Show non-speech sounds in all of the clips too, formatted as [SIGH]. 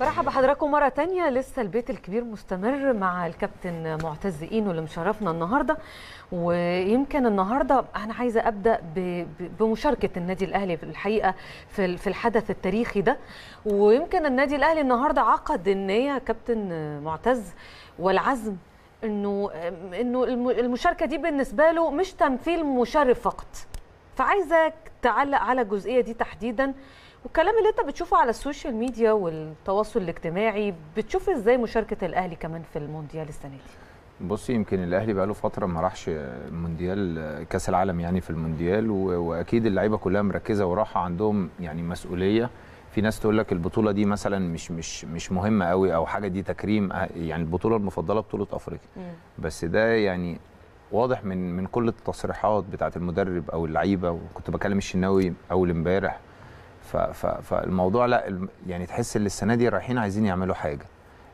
برحب بحضراتكم مرة تانية لسه البيت الكبير مستمر مع الكابتن معتز إينو اللي مشرفنا النهاردة ويمكن النهاردة أنا عايزة أبدأ بمشاركة النادي الأهلي في الحقيقة في الحدث التاريخي ده ويمكن النادي الأهلي النهاردة عقد إن هي كابتن معتز والعزم إنه إنه المشاركة دي بالنسبة له مش تمثيل مشرف فقط فعايزك تعلق على الجزئية دي تحديداً والكلام اللي انت بتشوفه على السوشيال ميديا والتواصل الاجتماعي بتشوف ازاي مشاركه الاهلي كمان في المونديال السنه دي بصي يمكن الاهلي بقاله فتره ما راحش مونديال آه، كاس العالم يعني في المونديال واكيد اللعيبه كلها مركزه وراحه عندهم يعني مسؤوليه في ناس تقول لك البطوله دي مثلا مش مش مش مهمه قوي او حاجه دي تكريم آه، يعني البطوله المفضله بطوله افريقيا بس ده يعني واضح من من كل التصريحات بتاعه المدرب او اللعيبه وكنت بكلم الشناوي اول امبارح فالموضوع لا يعني تحس ان السنه دي رايحين عايزين يعملوا حاجه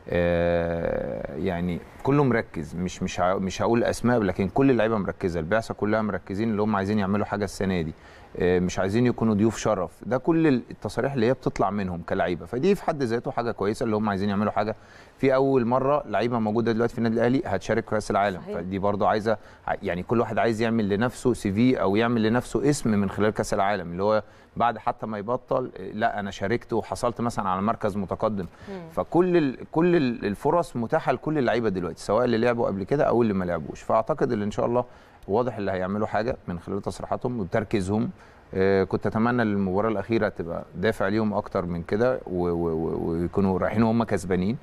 آه، يعني كله مركز مش مش مش هقول اسماء لكن كل اللعيبه مركزه البعثه كلها مركزين اللي هم عايزين يعملوا حاجه السنه دي آه، مش عايزين يكونوا ضيوف شرف ده كل التصاريح اللي هي بتطلع منهم كلعيبه فدي في حد ذاته حاجه كويسه اللي هم عايزين يعملوا حاجه في اول مره لعيبه موجوده دلوقتي في النادي الاهلي هتشارك في كاس العالم صحيح. فدي برده عايزه يعني كل واحد عايز يعمل لنفسه سي في او يعمل لنفسه اسم من خلال كاس العالم اللي هو بعد حتى ما يبطل آه، لا انا شاركت وحصلت مثلا على مركز متقدم مم. فكل الـ كل الفرص متاحه لكل اللعيبه دلوقتي سواء اللي لعبوا قبل كده او اللي ما لعبوش فاعتقد ان ان شاء الله واضح اللي هيعملوا حاجه من خلال تصريحاتهم وتركيزهم آه، كنت اتمنى المباراه الاخيره تبقى دافع ليهم اكتر من كده ويكونوا رايحين وهم كسبانين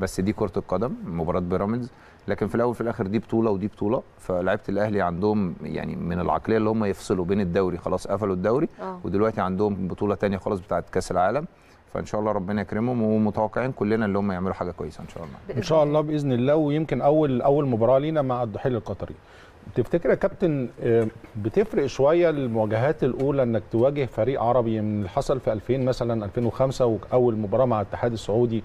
بس دي كره القدم مباراه بيراميدز لكن في الاول في الاخر دي بطوله ودي بطوله فلعيبه الاهلي عندهم يعني من العقليه اللي هم يفصلوا بين الدوري خلاص قفلوا الدوري أوه. ودلوقتي عندهم بطوله ثانيه خالص بتاعه كاس العالم فان شاء الله ربنا يكرمهم ومتوقعين كلنا اللي هم يعملوا حاجه كويسه ان شاء الله ان شاء الله باذن الله ويمكن اول اول مباراه لينا مع الضحيه القطري تفتكر يا كابتن آه، بتفرق شويه المواجهات الاولى انك تواجه فريق عربي من اللي حصل في 2000 مثلا 2005 واول مباراه مع الاتحاد السعودي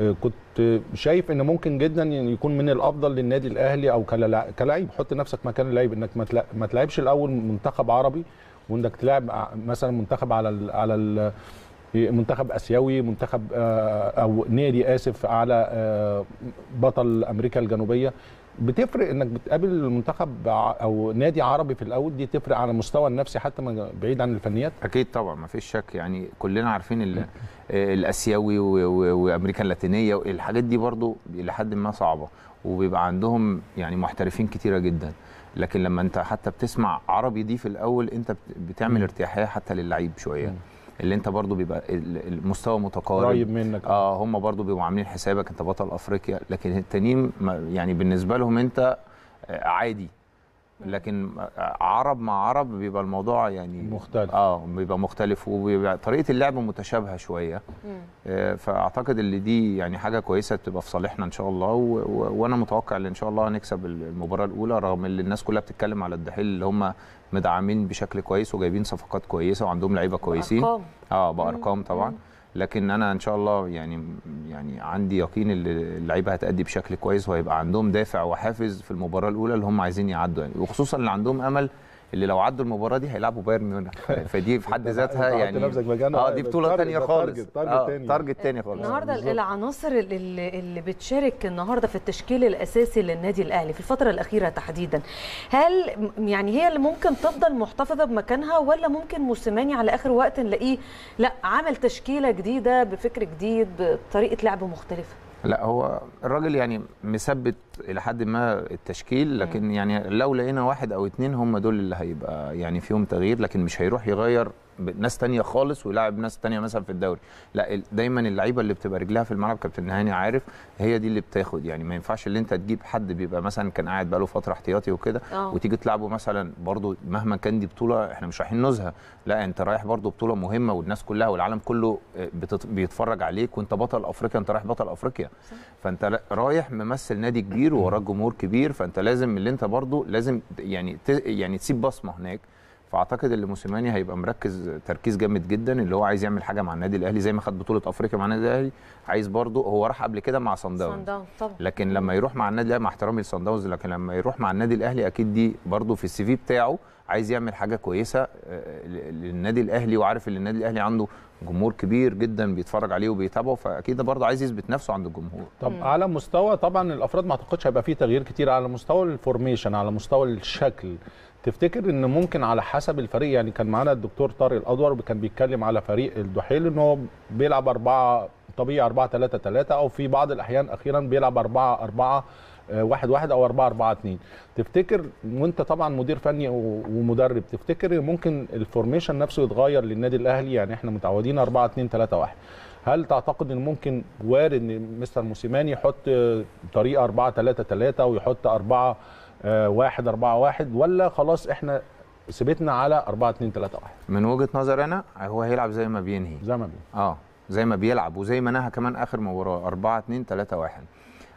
آه، كنت شايف ان ممكن جدا يكون من الافضل للنادي الاهلي او كلاعب حط نفسك مكان اللاعب انك ما تلعبش الاول منتخب عربي وانك تلعب مثلا منتخب على على منتخب اسيوي منتخب آه، او نادي اسف على بطل امريكا الجنوبيه بتفرق انك بتقابل منتخب او نادي عربي في الاول دي تفرق على المستوى النفسي حتى بعيد عن الفنيات اكيد طبعا ما فيش شك يعني كلنا عارفين آه، الاسيوي وامريكا اللاتينيه الحاجات دي برضو لحد ما صعبه وبيبقى عندهم يعني محترفين كتيره جدا لكن لما انت حتى بتسمع عربي دي في الاول انت بتعمل ارتياحيه حتى للعيب شويه اللي انت برضو بيبقى المستوى متقارب قريب منك اه هم برضو بيبقوا عاملين حسابك انت بطل افريقيا لكن التانيين يعني بالنسبه لهم انت آه، عادي نعم. لكن عرب مع عرب بيبقى الموضوع يعني مختلف اه بيبقى مختلف وبيبقى طريقه اللعب متشابهه شويه آه فاعتقد ان دي يعني حاجه كويسه تبقى في صالحنا ان شاء الله وانا متوقع ان شاء الله هنكسب المباراه الاولى رغم ان الناس كلها بتتكلم على الدحيل اللي هم مدعمين بشكل كويس وجايبين صفقات كويسه وعندهم لعيبه كويسين بأرقام. اه بارقام طبعا مم. لكن انا ان شاء الله يعني يعني عندي يقين ان اللعيبه هتأدي بشكل كويس وهيبقى عندهم دافع وحافز في المباراه الاولى اللي هم عايزين يعدوا يعني وخصوصا اللي عندهم امل اللي لو عدوا المباراه دي هيلعبوا بايرن ميونخ [LAUGHS] فدي في حد ذاتها يعني اه دي بطوله ثانيه خالص تارجت ثاني آه، خالص النهارده العناصر اللي, اللي بتشارك النهارده في التشكيل الاساسي للنادي الاهلي في الفتره الاخيره تحديدا هل يعني هي اللي ممكن تفضل محتفظه بمكانها ولا ممكن موسيماني على اخر وقت نلاقيه لا عمل تشكيله جديده بفكر جديد بطريقه لعب مختلفه لا هو الراجل يعني مثبت الى حد ما التشكيل لكن يعني لو لقينا واحد او اتنين هم دول اللي هيبقى يعني فيهم تغيير لكن مش هيروح يغير ناس تانية خالص ويلعب ناس تانية مثلا في الدوري لا دايما اللعيبه اللي بتبقى رجلها في الملعب كابتن هاني عارف هي دي اللي بتاخد يعني ما ينفعش اللي انت تجيب حد بيبقى مثلا كان قاعد بقاله فتره احتياطي وكده اه. وتيجي تلعبه مثلا برضو مهما كان دي بطوله احنا مش رايحين نزهه لا انت رايح برضو بطوله مهمه والناس كلها والعالم كله آه، بيتفرج عليك وانت بطل افريقيا انت رايح بطل افريقيا فانت رايح ممثل نادي كبير ووراك جمهور كبير فانت لازم اللي انت برضو لازم يعني يعني تسيب بصمه هناك فاعتقد ان موسيماني هيبقى مركز تركيز جامد جدا اللي هو عايز يعمل حاجه مع النادي الاهلي زي ما خد بطوله افريقيا مع النادي الاهلي عايز برضه هو راح قبل كده مع صن داونز لكن لما يروح مع النادي الاهلي مع احترامي لصن داونز لكن لما يروح مع النادي الاهلي اكيد دي برضه في السي في بتاعه عايز يعمل حاجه كويسه آه، للنادي الاهلي وعارف ان النادي الاهلي عنده جمهور كبير جدا بيتفرج عليه وبيتابعه فاكيد ده برضه عايز يثبت نفسه عند الجمهور طب مم. على مستوى طبعا الافراد ما اعتقدش هيبقى فيه تغيير كتير على مستوى الفورميشن على مستوى الشكل تفتكر ان ممكن على حسب الفريق يعني كان معانا الدكتور طارق الادور وكان بيتكلم على فريق الدحيل ان هو بيلعب 4 طبيعي 4 3 3 او في بعض الاحيان اخيرا بيلعب 4 4 1 1 او 4 4 2 تفتكر وانت طبعا مدير فني ومدرب تفتكر ممكن الفورميشن نفسه يتغير للنادي الاهلي يعني احنا متعودين 4 2 3 1 هل تعتقد ان ممكن وارد ان مستر موسيماني يحط طريقه 4 3 3 ويحط 4 آه، واحد أربعة واحد ولا خلاص إحنا ثبتنا على 4 2 3 1 من وجهه نظر انا هو هيلعب زي ما بينهي زي ما بينهي اه زي ما بيلعب وزي ما نهى كمان اخر مباراه 4 2 3 1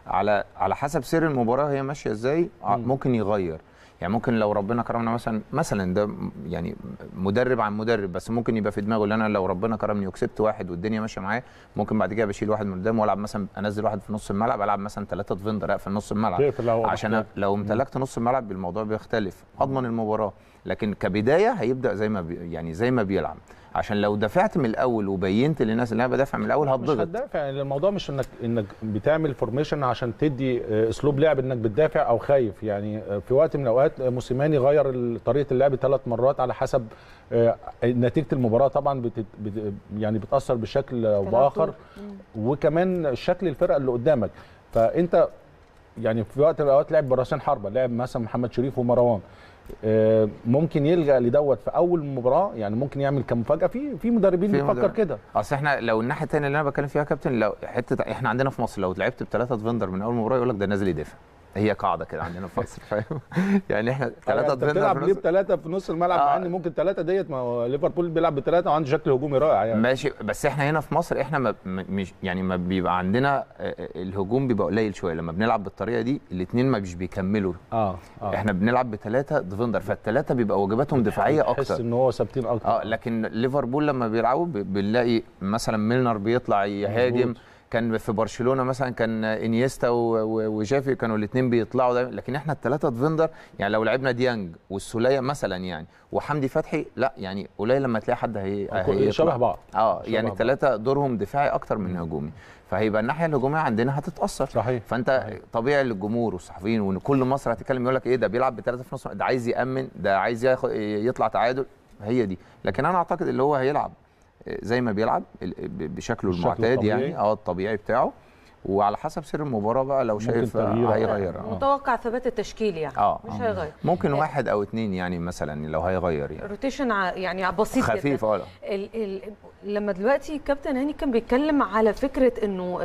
على على حسب سير المباراه هي ماشيه ازاي آه، ممكن يغير يعني ممكن لو ربنا كرمنا مثلا مثلا ده يعني مدرب عن مدرب بس ممكن يبقى في دماغه ان انا لو ربنا كرمني وكسبت واحد والدنيا ماشيه معايا ممكن بعد كده بشيل واحد من قدام والعب مثلا انزل واحد في نص الملعب العب مثلا ثلاثه ديفندر في نص الملعب عشان لو امتلكت نص الملعب الموضوع بيختلف اضمن المباراه لكن كبدايه هيبدا زي ما بي يعني زي ما بيلعب عشان لو دفعت من الاول وبينت للناس ان انا بدافع من الاول هتضغط مش هتدافع يعني الموضوع مش انك انك بتعمل فورميشن عشان تدي آه، اسلوب لعب انك بتدافع او خايف يعني آه، في وقت من الاوقات آه، موسيماني غير طريقه اللعب ثلاث مرات على حسب نتيجه المباراه طبعا بت يعني بتاثر بشكل او باخر وكمان شكل الفرقه اللي قدامك فانت يعني في وقت من الاوقات لعب براسين حربه لعب مثلا محمد شريف ومروان آه، ممكن يلجا لدوت في اول مباراه يعني ممكن يعمل كمفاجاه في في مدربين بيفكر كده اصل احنا لو الناحيه الثانيه اللي انا بتكلم فيها يا كابتن لو حته احنا عندنا في مصر لو لعبت بثلاثه ديفندر من اول مباراه يقول لك ده نازل يدافع هي قاعده كده عندنا في مصر فاهم [LAUGHS] يعني احنا ثلاثه ضدنا بتلعب ليه بثلاثه في نص الملعب آه. مع ممكن ثلاثه ديت ما هو ليفربول بيلعب بثلاثه وعنده شكل هجومي رائع يعني ماشي بس احنا هنا في مصر احنا ما مش يعني ما بيبقى عندنا آه، آه، الهجوم بيبقى قليل شويه لما بنلعب بالطريقه دي الاثنين ما مش بيكملوا آه. اه احنا بنلعب بثلاثه ديفندر فالثلاثه بيبقى واجباتهم يعني دفاعيه اكتر تحس ان هو ثابتين اكتر اه لكن ليفربول لما بيلعبوا بنلاقي مثلا ميلنر بيطلع يهاجم مزبوط. كان في برشلونه مثلا كان انيستا وجافي كانوا الاثنين بيطلعوا دايما لكن احنا الثلاثه ديفندر يعني لو لعبنا ديانج والسوليه مثلا يعني وحمدي فتحي لا يعني قليل لما تلاقي حد هي شبه بعض اه يعني الثلاثه دورهم دفاعي اكتر من هجومي فهيبقى الناحيه الهجوميه عندنا هتتاثر صحيح فانت صحيح. طبيعي للجمهور والصحفيين وان كل مصر هتتكلم يقول لك ايه ده بيلعب بثلاثه في نص ده عايز يامن ده عايز يطلع تعادل هي دي لكن انا اعتقد اللي هو هيلعب زي ما بيلعب بشكله المعتاد يعني اه الطبيعي بتاعه وعلى حسب سر المباراه بقى لو شايف هيغير آه. متوقع ثبات التشكيل يعني آه. مش هيغير ممكن آه. واحد او اثنين يعني مثلا لو هيغير يعني روتيشن يعني بسيط خفيف آه. لما دلوقتي كابتن هاني كان بيتكلم على فكره انه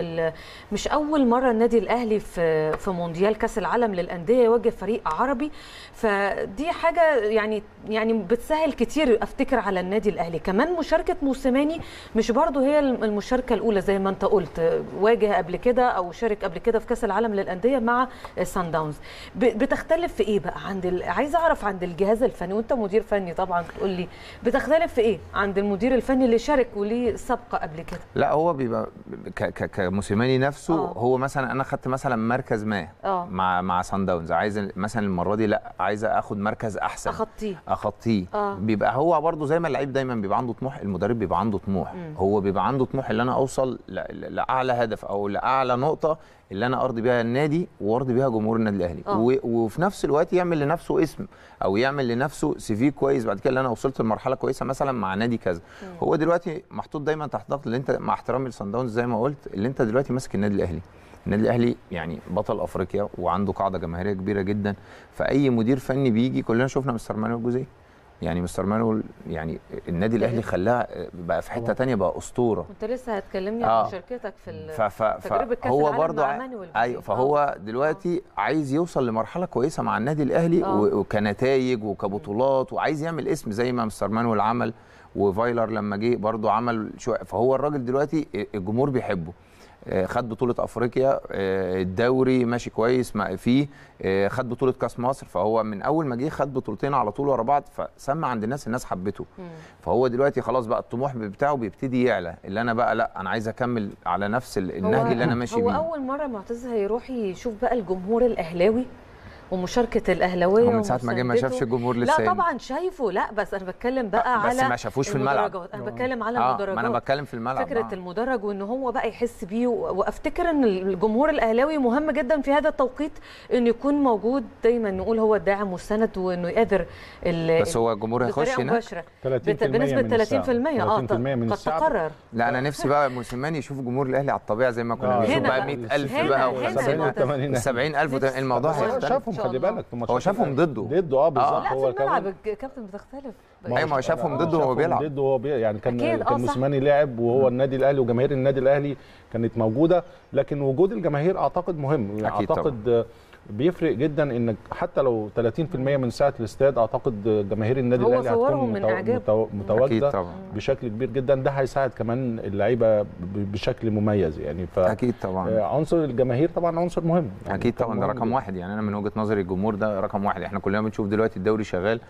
مش اول مره النادي الاهلي في في مونديال كاس العالم للانديه يواجه فريق عربي فدي حاجه يعني يعني بتسهل كتير افتكر على النادي الاهلي كمان مشاركه موسيماني مش برضو هي المشاركه الاولى زي ما انت قلت واجه قبل كده او شارك قبل كده في كاس العالم للانديه مع سان داونز بتختلف في ايه بقى عند ال... عايز اعرف عند الجهاز الفني وانت مدير فني طبعا تقول لي بتختلف في ايه عند المدير الفني اللي شارك مشارك وليه سابقه قبل كده لا هو بيبقى كموسيماني نفسه أوه. هو مثلا انا خدت مثلا مركز ما أوه. مع مع سان داونز عايز مثلا المره دي لا عايز اخد مركز احسن اخطيه اخطيه آه. بيبقى هو برده زي ما اللعيب دايما بيبقى عنده طموح المدرب بيبقى عنده طموح م. هو بيبقى عنده طموح ان انا اوصل لاعلى هدف او لاعلى نقطه اللي انا ارضي بيها النادي وارضي بيها جمهور النادي الاهلي آه. وفي نفس الوقت يعمل لنفسه اسم او يعمل لنفسه سي في كويس بعد كده اللي انا وصلت لمرحله كويسه مثلا مع نادي كذا هو دلوقتي محطوط دايما تحت ضغط اللي انت مع احترامي لصن داونز زي ما قلت اللي انت دلوقتي ماسك النادي الاهلي النادي الاهلي يعني بطل افريقيا وعنده قاعده جماهيريه كبيره جدا فاي مدير فني بيجي كلنا شفنا مستر مانويل جوزيه يعني مستر مانويل يعني النادي إيه. الاهلي خلاه آه، بقى في حته ثانيه بقى اسطوره كنت لسه هتكلمني آه. عن شركتك في ف ف تجربه كاس هو برضه ايوه فهو آه. دلوقتي آه. عايز يوصل لمرحله كويسه مع النادي الاهلي آه. وكنتائج وكبطولات وعايز يعمل اسم زي ما مستر مانويل عمل وفايلر لما جه برضو عمل شويه فهو الراجل دلوقتي آه، الجمهور بيحبه آه، خد بطوله افريقيا آه، الدوري ماشي كويس فيه آه، خد بطوله كاس مصر فهو من اول ما جه خد بطولتين على طول ورا بعض فسمى عند الناس الناس حبته فهو دلوقتي خلاص بقى الطموح بتاعه بيبتدي يعلى اللي انا بقى لا انا عايز اكمل على نفس النهج اللي انا ماشي بيه هو اول مره معتز هيروح يشوف بقى الجمهور الاهلاوي ومشاركه الاهلاويه هو من ساعه ما جه ما شافش الجمهور لسه لا طبعا شايفه لا بس انا بتكلم بقى بس على بس ما شافوش في الملعب انا آه. بتكلم على آه المدرجات انا بتكلم في الملعب فكره آه. المدرج وان هو بقى يحس بيه وافتكر ان الجمهور الاهلاوي مهم جدا في هذا التوقيت انه يكون موجود دايما نقول هو الداعم والسند وانه يقدر بس هو الجمهور هيخش بنسبه 30 بنسبه 30% اه قد تقرر لا انا نفسي بقى موسيماني يشوف جمهور الاهلي على الطبيعه زي ما كنا آه. بنشوف بقى 100000 بقى و70000 و70000 الموضوع هيختلف خلي بالك هو شافهم ضده ضده اه بالظبط هو الملعب الكابتن بتختلف ايوه ما هو أيوة، شافهم ضده وهو بيلعب ضده وهو يعني كان كان موسيماني لعب وهو النادي الاهلي وجماهير النادي الاهلي كانت موجوده لكن وجود الجماهير اعتقد مهم يعني اعتقد طبعا. بيفرق جدا انك حتى لو 30% من ساعه الاستاد اعتقد جماهير النادي الاهلي هتكون متو... متواجده بشكل كبير جدا ده هيساعد كمان اللعيبه بشكل مميز يعني ف اكيد طبعا آه، عنصر الجماهير طبعا عنصر مهم يعني اكيد طبعا ده رقم واحد يعني انا من وجهه نظري الجمهور ده رقم واحد احنا كلنا بنشوف دلوقتي الدوري شغال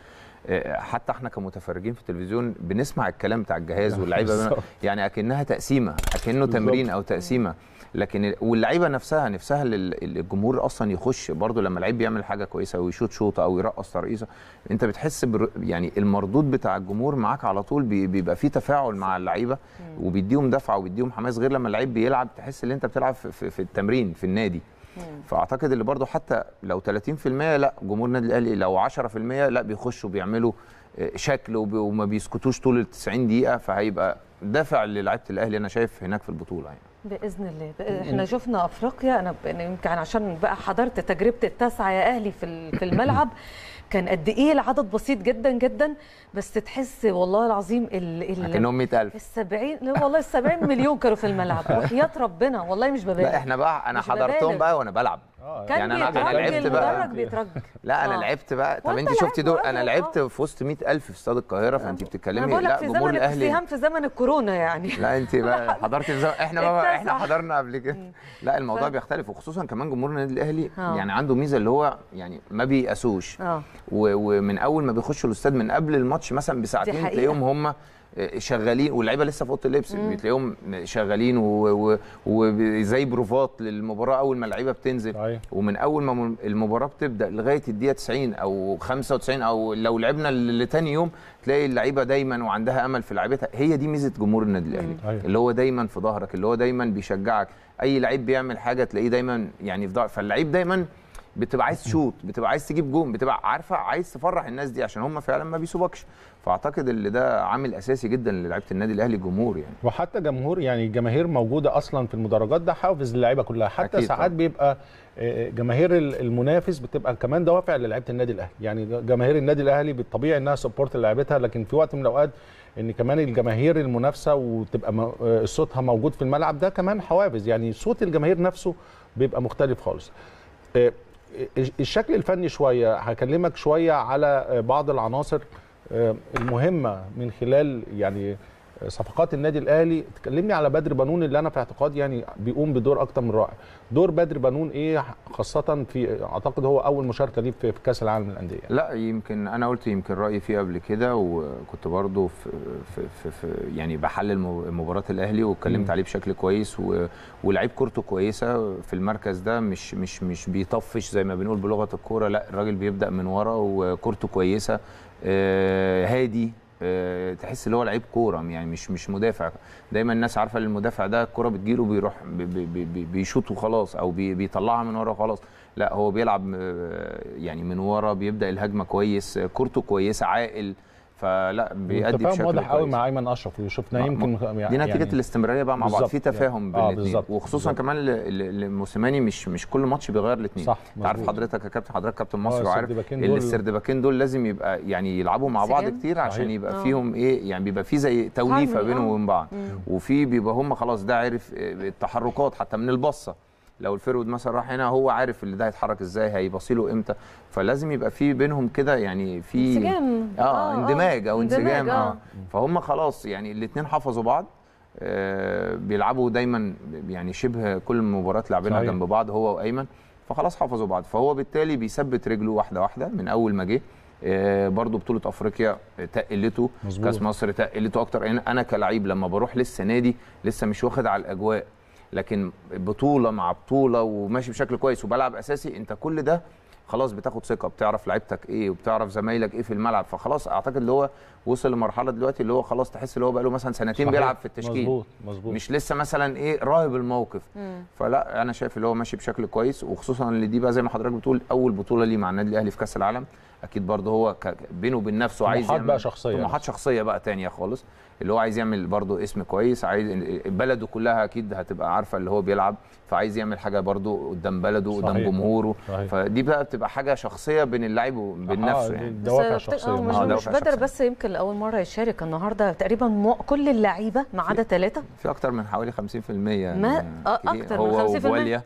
آه، حتى احنا كمتفرجين في التلفزيون بنسمع الكلام بتاع الجهاز واللعيبه يعني اكنها تقسيمه اكنه تمرين او تقسيمه لكن واللعيبه نفسها نفسها الجمهور اصلا يخش برده لما لعيب بيعمل حاجه كويسه ويشوط شوطه او يرقص ترقيصه انت بتحس بر يعني المردود بتاع الجمهور معاك على طول بيبقى فيه تفاعل مع اللعيبه وبيديهم دفعه وبيديهم حماس غير لما لعيب بيلعب تحس ان انت بتلعب في, في التمرين في النادي فاعتقد اللي برضه حتى لو 30% لا جمهور النادي الاهلي لو 10% لا بيخشوا بيعملوا آه، شكل وما بيسكتوش طول ال 90 دقيقه فهيبقى دافع للعيبه الاهلي انا شايف هناك في البطوله يعني باذن الله احنا شفنا افريقيا انا يعني يمكن عشان بقى حضرت تجربه التاسعه يا اهلي في في الملعب [COUGHS] كان قد ايه العدد بسيط جدا جدا بس تحس والله العظيم ال ال 100000 ال 70 لا والله ال 70 مليون كانوا في الملعب [LAUGHS] وحياه ربنا والله مش ببالغ لا احنا بقى انا حضرتهم بقى وانا بلعب كان يعني انا انا لعبت بقى بيترج. لا انا آه. لعبت بقى طب انت شفتي دول انا لعبت في وسط 100000 في استاد القاهره فانت بتتكلمي لا جمهور الاهلي في زمن الكورونا كورونا يعني لا انت بقى [LAUGHS] حضرتي في احنا بقى احنا حضرنا قبل كده لا الموضوع ف... بيختلف وخصوصا كمان جمهور النادي الاهلي أوه. يعني عنده ميزه اللي هو يعني ما بيقاسوش اه. و... ومن اول ما بيخشوا الاستاد من قبل الماتش مثلا بساعتين تلاقيهم هم شغالين واللعيبه لسه في اوضه اللبس بتلاقيهم شغالين وزي بروفات للمباراه اول ما اللعيبه بتنزل أيه. ومن اول ما المباراه بتبدا لغايه الدقيقه 90 او 95 او لو لعبنا لتاني يوم تلاقي اللعيبه دايما وعندها امل في لعيبتها هي دي ميزه جمهور النادي الاهلي أيه. اللي هو دايما في ظهرك اللي هو دايما بيشجعك اي لعيب بيعمل حاجه تلاقيه دايما يعني في ظهرك فاللعيب دايما بتبقى عايز تشوط بتبقى عايز تجيب جون بتبقى عارفه عايز تفرح الناس دي عشان هم فعلا ما بيسوبكش فاعتقد ان ده عامل اساسي جدا للعيبه النادي الاهلي الجمهور يعني وحتى جمهور يعني الجماهير موجوده اصلا في المدرجات ده حافز للعيبه كلها حتى ساعات طبعا. بيبقى آه، جماهير المنافس بتبقى كمان دوافع للعيبه النادي الاهلي يعني جماهير النادي الاهلي بالطبيعي انها سبورت لعيبتها لكن في وقت من الاوقات ان كمان الجماهير المنافسه وتبقى آه، صوتها موجود في الملعب ده كمان حوافز يعني صوت الجماهير نفسه بيبقى مختلف خالص آه، الشكل الفني شويه هكلمك شويه على بعض العناصر آه، المهمه من خلال يعني آه، صفقات النادي الاهلي تكلمني على بدر بنون اللي انا في اعتقادي يعني بيقوم بدور اكتر من رائع دور بدر بنون ايه خاصه في اعتقد هو اول مشاركه ليه في كاس العالم للانديه لا يمكن انا قلت يمكن رايي فيه قبل كده وكنت برضه في, في, في, في يعني بحلل مباراه الاهلي واتكلمت عليه بشكل كويس ولعيب كورته كويسه في المركز ده مش مش مش بيطفش زي ما بنقول بلغه الكوره لا الراجل بيبدا من ورا وكورته كويسه آه، هادي آه، تحس اللي هو لعيب كوره يعني مش مش مدافع دايما الناس عارفه المدافع ده الكوره بتجيله بيروح بيشوط وخلاص او بيطلعها من ورا خلاص لا هو بيلعب آه، يعني من ورا بيبدا الهجمه كويس كورته كويسه عاقل فلا بيأدي بشكل واضح قوي مع ايمن اشرف وشفنا يمكن يعني دي نتيجه يعني الاستمراريه بقى مع بعض في يعني. تفاهم يعني. بين آه وخصوصا بالزبط. كمان الموسيماني مش مش كل ماتش بيغير الاثنين صح عارف حضرتك يا كابتن حضرتك كابتن مصر وعارف آه، السردباكين دول لازم يبقى يعني يلعبوا مع بعض كتير عشان يبقى آه. فيهم ايه يعني بيبقى في زي توليفه بينهم آه. وبين بعض وفي بيبقى هم خلاص ده عارف آه، التحركات حتى من البصه لو الفيرود مثلا راح هنا هو عارف اللي ده هيتحرك ازاي هيبصي له امتى فلازم يبقى في بينهم كده يعني في انسجام اه, آه, آه، اندماج او انسجام آه. اه فهم خلاص يعني الاثنين حفظوا بعض آه بيلعبوا دايما يعني شبه كل المباريات لاعبينها جنب بعض هو وايمن فخلاص حفظوا بعض فهو بالتالي بيثبت رجله واحده واحده من اول ما جه آه برضه بطوله افريقيا تقلته كاس مصر تقلته اكتر انا كلعيب لما بروح لسه نادي لسه مش واخد على الاجواء لكن بطوله مع بطوله وماشي بشكل كويس وبلعب اساسي انت كل ده خلاص بتاخد ثقه بتعرف لعيبتك ايه وبتعرف زمايلك ايه في الملعب فخلاص اعتقد اللي هو وصل لمرحله دلوقتي اللي هو خلاص تحس اللي هو بقى له مثلا سنتين صحيح. بيلعب في التشكيل مظبوط مظبوط مش لسه مثلا ايه راهب الموقف مم. فلا انا شايف اللي هو ماشي بشكل كويس وخصوصا ان دي بقى زي ما حضرتك بتقول اول بطوله ليه مع النادي الاهلي في كاس العالم اكيد برضه هو بينه وبين نفسه عايز طموحات بقى شخصيه طموحات شخصيه بقى ثانيه خالص اللي هو عايز يعمل برضه اسم كويس عايز بلده كلها اكيد هتبقى عارفه اللي هو بيلعب فعايز يعمل حاجه برضه قدام بلده قدام جمهوره صحيح. فدي بقى بتبقى حاجه شخصيه بين اللاعب وبين آه، نفسه يعني دوافع شخصيه آه، مش, آه، مش بدر بس يمكن لاول مره يشارك النهارده تقريبا كل اللعيبه ما عدا ثلاثه في اكتر من حوالي 50% يعني ما اكتر من 50%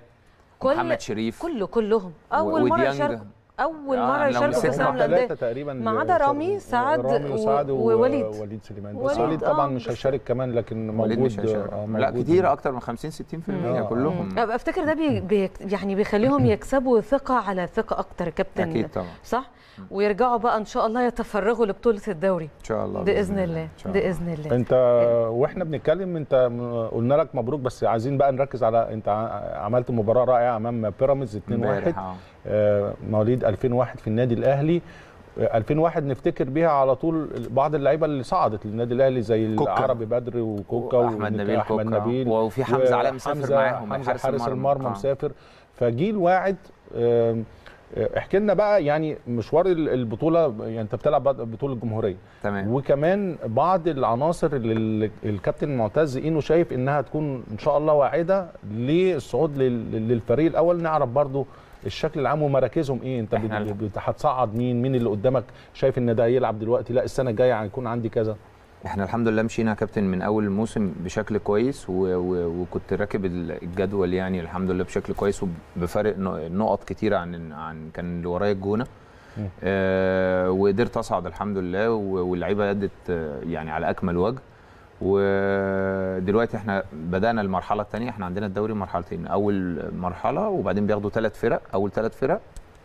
هو محمد شريف كله كلهم اول مره يشاركوا اول يعني مره يشاركوا في كاس العالم تقريبا ما عدا رامي سعد وسعد ووليد ووليد سليمان بس وليد آه. طبعا مش هيشارك كمان لكن موجود, مش آه موجود لا كتير يعني. اكتر من 50 60% آه كلهم آه افتكر ده بي بي يعني بيخليهم يكسبوا ثقه على ثقه اكتر كابتن اكيد طبعا صح ويرجعوا بقى ان شاء الله يتفرغوا لبطوله الدوري ان شاء الله باذن الله باذن الله. الله انت واحنا بنتكلم انت قلنا لك مبروك بس عايزين بقى نركز على انت عملت مباراه رائعه امام بيراميدز 2-1 آه، مواليد 2001 في النادي الاهلي 2001 آه، نفتكر بيها على طول بعض اللعيبه اللي صعدت للنادي الاهلي زي كوكا. العربي بدر وكوكا واحمد نبيل احمد نبيل وفي حمزه علام مسافر معاهم حمزه حارس المرمى آه. مسافر فجيل واعد احكي لنا بقى يعني مشوار البطوله يعني انت بتلعب بطوله الجمهوريه تمام وكمان بعض العناصر اللي الكابتن معتز انه شايف انها تكون ان شاء الله واعده للصعود للفريق الاول نعرف برضو الشكل العام ومراكزهم ايه انت هتصعد مين مين اللي قدامك شايف ان ده يلعب دلوقتي لا السنه الجايه هيكون عندي كذا احنا الحمد لله مشينا كابتن من اول الموسم بشكل كويس و... و... وكنت راكب الجدول يعني الحمد لله بشكل كويس وبفارق نقط كتيره عن عن كان اللي ورايا الجونه آه وقدرت اصعد الحمد لله واللعيبه ادت آه، يعني على اكمل وجه ودلوقتي احنا بدانا المرحله الثانيه احنا عندنا الدوري مرحلتين اول مرحله وبعدين بياخدوا ثلاث فرق اول ثلاث فرق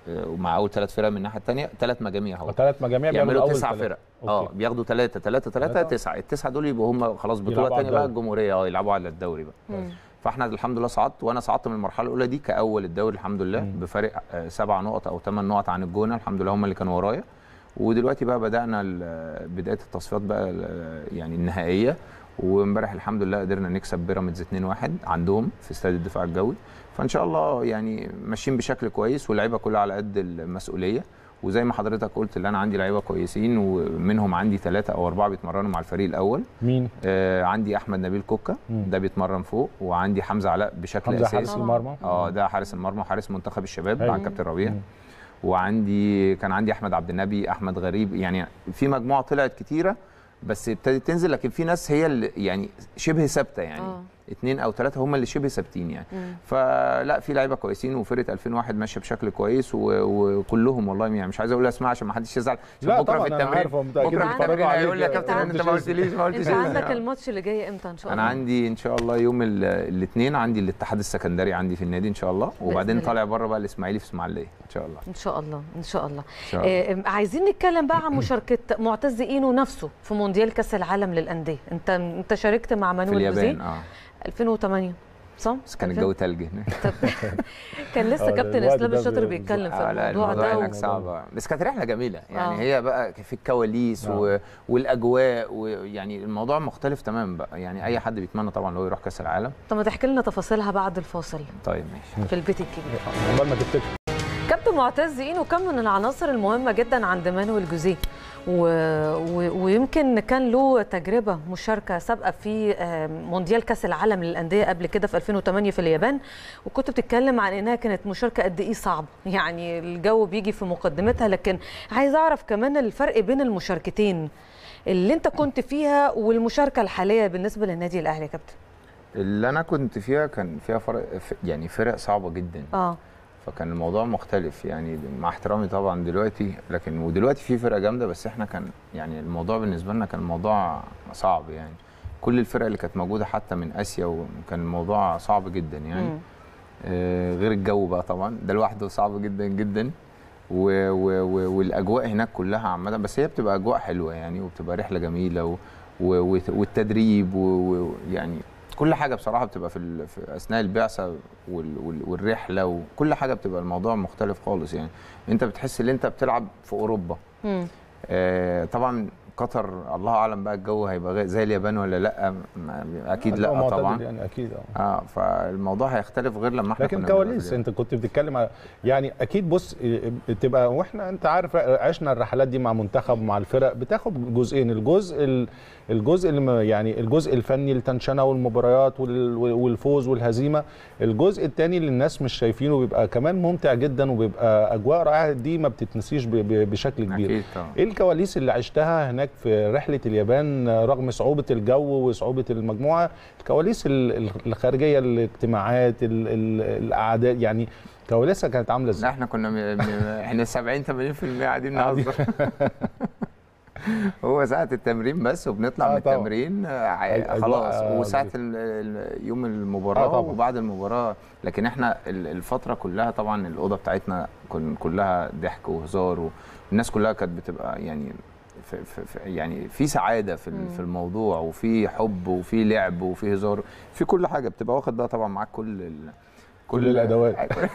آه، ومع اول ثلاث فرق من الناحيه الثانيه ثلاث مجاميع اهو ثلاث مجاميع بيعملوا تسع فرق اه بياخدوا ثلاثه ثلاثه ثلاثه تسعه التسعه دول يبقوا هم خلاص بطوله ثانيه بقى الجمهوريه اه يلعبوا على الدوري بقى مم. فاحنا الحمد لله صعدت وانا صعدت من المرحله الاولى دي كاول الدوري الحمد لله مم. بفارق آه، سبع نقط او ثمان نقط عن الجونه الحمد لله هم اللي كانوا ورايا ودلوقتي بقى بدانا بدايه التصفيات بقى يعني النهائيه وامبارح الحمد لله قدرنا نكسب بيراميدز 2-1 عندهم في استاد الدفاع الجوي فان شاء الله يعني ماشيين بشكل كويس واللعيبه كلها على قد المسؤوليه وزي ما حضرتك قلت اللي انا عندي لعيبه كويسين ومنهم عندي ثلاثه او اربعه بيتمرنوا مع الفريق الاول مين آه عندي احمد نبيل كوكا ده بيتمرن فوق وعندي حمزه علاء بشكل حمزة اساسي حارس المرمى اه ده حارس المرمى وحارس منتخب الشباب مع كابتن ربيع مم. وعندي كان عندي احمد عبد النبي احمد غريب يعني في مجموعه طلعت كتيره بس ابتدت تنزل لكن في ناس هي اللي يعني شبه ثابته يعني أوه. اثنين او ثلاثه هم اللي شبه ثابتين يعني مم. فلا في لعيبه كويسين وفرقه 2001 ماشيه بشكل كويس وكلهم والله يعني مش عايز اقول اسماء عشان ما حدش يزعل لا بكره في التمرين بكره في التمرين هيقول لي كابتن انت ما قلتليش ما قلتليش انت عندك الماتش اللي جاي امتى ان شاء الله انا عندي ان شاء الله يوم الاثنين عندي الاتحاد السكندري عندي في النادي ان شاء الله وبعدين طالع بره بقى الاسماعيلي في اسماعيليه ان شاء الله ان شاء الله ان شاء الله آه، عايزين نتكلم بقى عن مشاركه معتز اينو نفسه في مونديال كاس العالم للانديه انت انت شاركت مع مانويل جوزيه آه. 2008 صح؟ بس كان الجو ثلج هناك [LAUGHS] كان لسه اه، كابتن اسلام الشاطر بيتكلم في الموضوع ده هناك صعبه بس كانت رحله جميله يعني آه. هي بقى في الكواليس آه. والاجواء ويعني الموضوع مختلف تماما بقى يعني اي حد بيتمنى طبعا هو يروح كاس العالم طب ما تحكي لنا تفاصيلها بعد الفاصل طيب ماشي في البيت الكبير عقبال ما تفتكر كابتن معتز اينو كم من العناصر المهمه جدا عند مانويل جوزيه و... و... ويمكن كان له تجربه مشاركه سابقه في مونديال كاس العالم للانديه قبل كده في 2008 في اليابان وكنت بتتكلم عن انها كانت مشاركه قد ايه صعبه يعني الجو بيجي في مقدمتها لكن عايز اعرف كمان الفرق بين المشاركتين اللي انت كنت فيها والمشاركه الحاليه بالنسبه للنادي الاهلي يا كابتن اللي انا كنت فيها كان فيها فرق يعني فرق صعبه جدا اه فكان الموضوع مختلف يعني مع احترامي طبعا دلوقتي لكن ودلوقتي في فرقه جامده بس احنا كان يعني الموضوع بالنسبه لنا كان الموضوع صعب يعني كل الفرق اللي كانت موجوده حتى من اسيا وكان الموضوع صعب جدا يعني آه غير الجو بقى طبعا ده لوحده صعب جدا جدا و و و والاجواء هناك كلها عامه بس هي بتبقى اجواء حلوه يعني وبتبقى رحله جميله و و والتدريب ويعني كل حاجه بصراحه بتبقى في, في اثناء البعثه وال وال والرحله وكل حاجه بتبقى الموضوع مختلف خالص يعني انت بتحس ان انت بتلعب في اوروبا آه طبعا قطر الله اعلم بقى الجو هيبقى زي اليابان ولا لا اكيد لا طبعا يعني اكيد آه. اه, فالموضوع هيختلف غير لما احنا لكن كواليس انت كنت بتتكلم يعني اكيد بص تبقى واحنا انت عارف عشنا الرحلات دي مع منتخب ومع الفرق بتاخد جزئين الجزء الجزء اللي يعني الجزء الفني التنشنه والمباريات والفوز والهزيمه الجزء الثاني اللي الناس مش شايفينه بيبقى كمان ممتع جدا وبيبقى اجواء رائعه دي ما بتتنسيش بشكل كبير ايه الكواليس اللي عشتها هناك هناك في رحله اليابان رغم صعوبه الجو وصعوبه المجموعه الكواليس الخارجيه الاجتماعات الاعداد يعني كواليسها كانت عامله ازاي؟ احنا كنا احنا 70 80% قاعدين [LAUGHS] آه، نهزر هو ساعة التمرين بس وبنطلع آه من التمرين آه، أيوة، خلاص آه وساعة يوم المباراة آه وبعد المباراة لكن احنا الفترة كلها طبعا الأوضة بتاعتنا كلها ضحك وهزار والناس كلها كانت بتبقى يعني في في يعني في سعاده في مم. في الموضوع وفي حب وفي لعب وفي هزار في كل حاجه بتبقى واخد بقى طبعا معاك كل ال... كل, كل الادوات [LAUGHS] أيوة.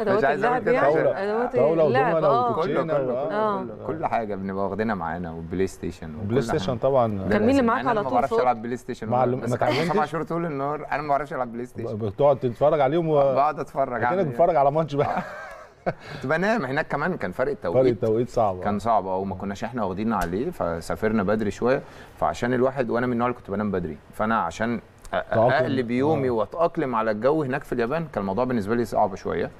ادوات اللعب يعني ادوات اللعب اه كله آه. كله كل حاجه بنبقى واخدينها معانا وبلاي ستيشن وبلاي ستيشن طبعا كان مين اللي معاك على طول ما بعرفش العب بلاي ستيشن ما اتعلمتش سبع شهور طول النهار انا ما بعرفش العب بلاي ستيشن بتقعد تتفرج عليهم بقعد اتفرج عليهم كانك بتتفرج على ماتش بقى آه. كنت بنام هناك كمان كان فرق التوقيت فرق التوقيت صعب آه. كان صعب اه وما كناش احنا واخدين عليه فسافرنا بدري شويه فعشان الواحد وانا من النوع اللي كنت بنام بدري فانا عشان اقلب يومي آه. واتاقلم على الجو هناك في اليابان كان الموضوع بالنسبه لي صعب شويه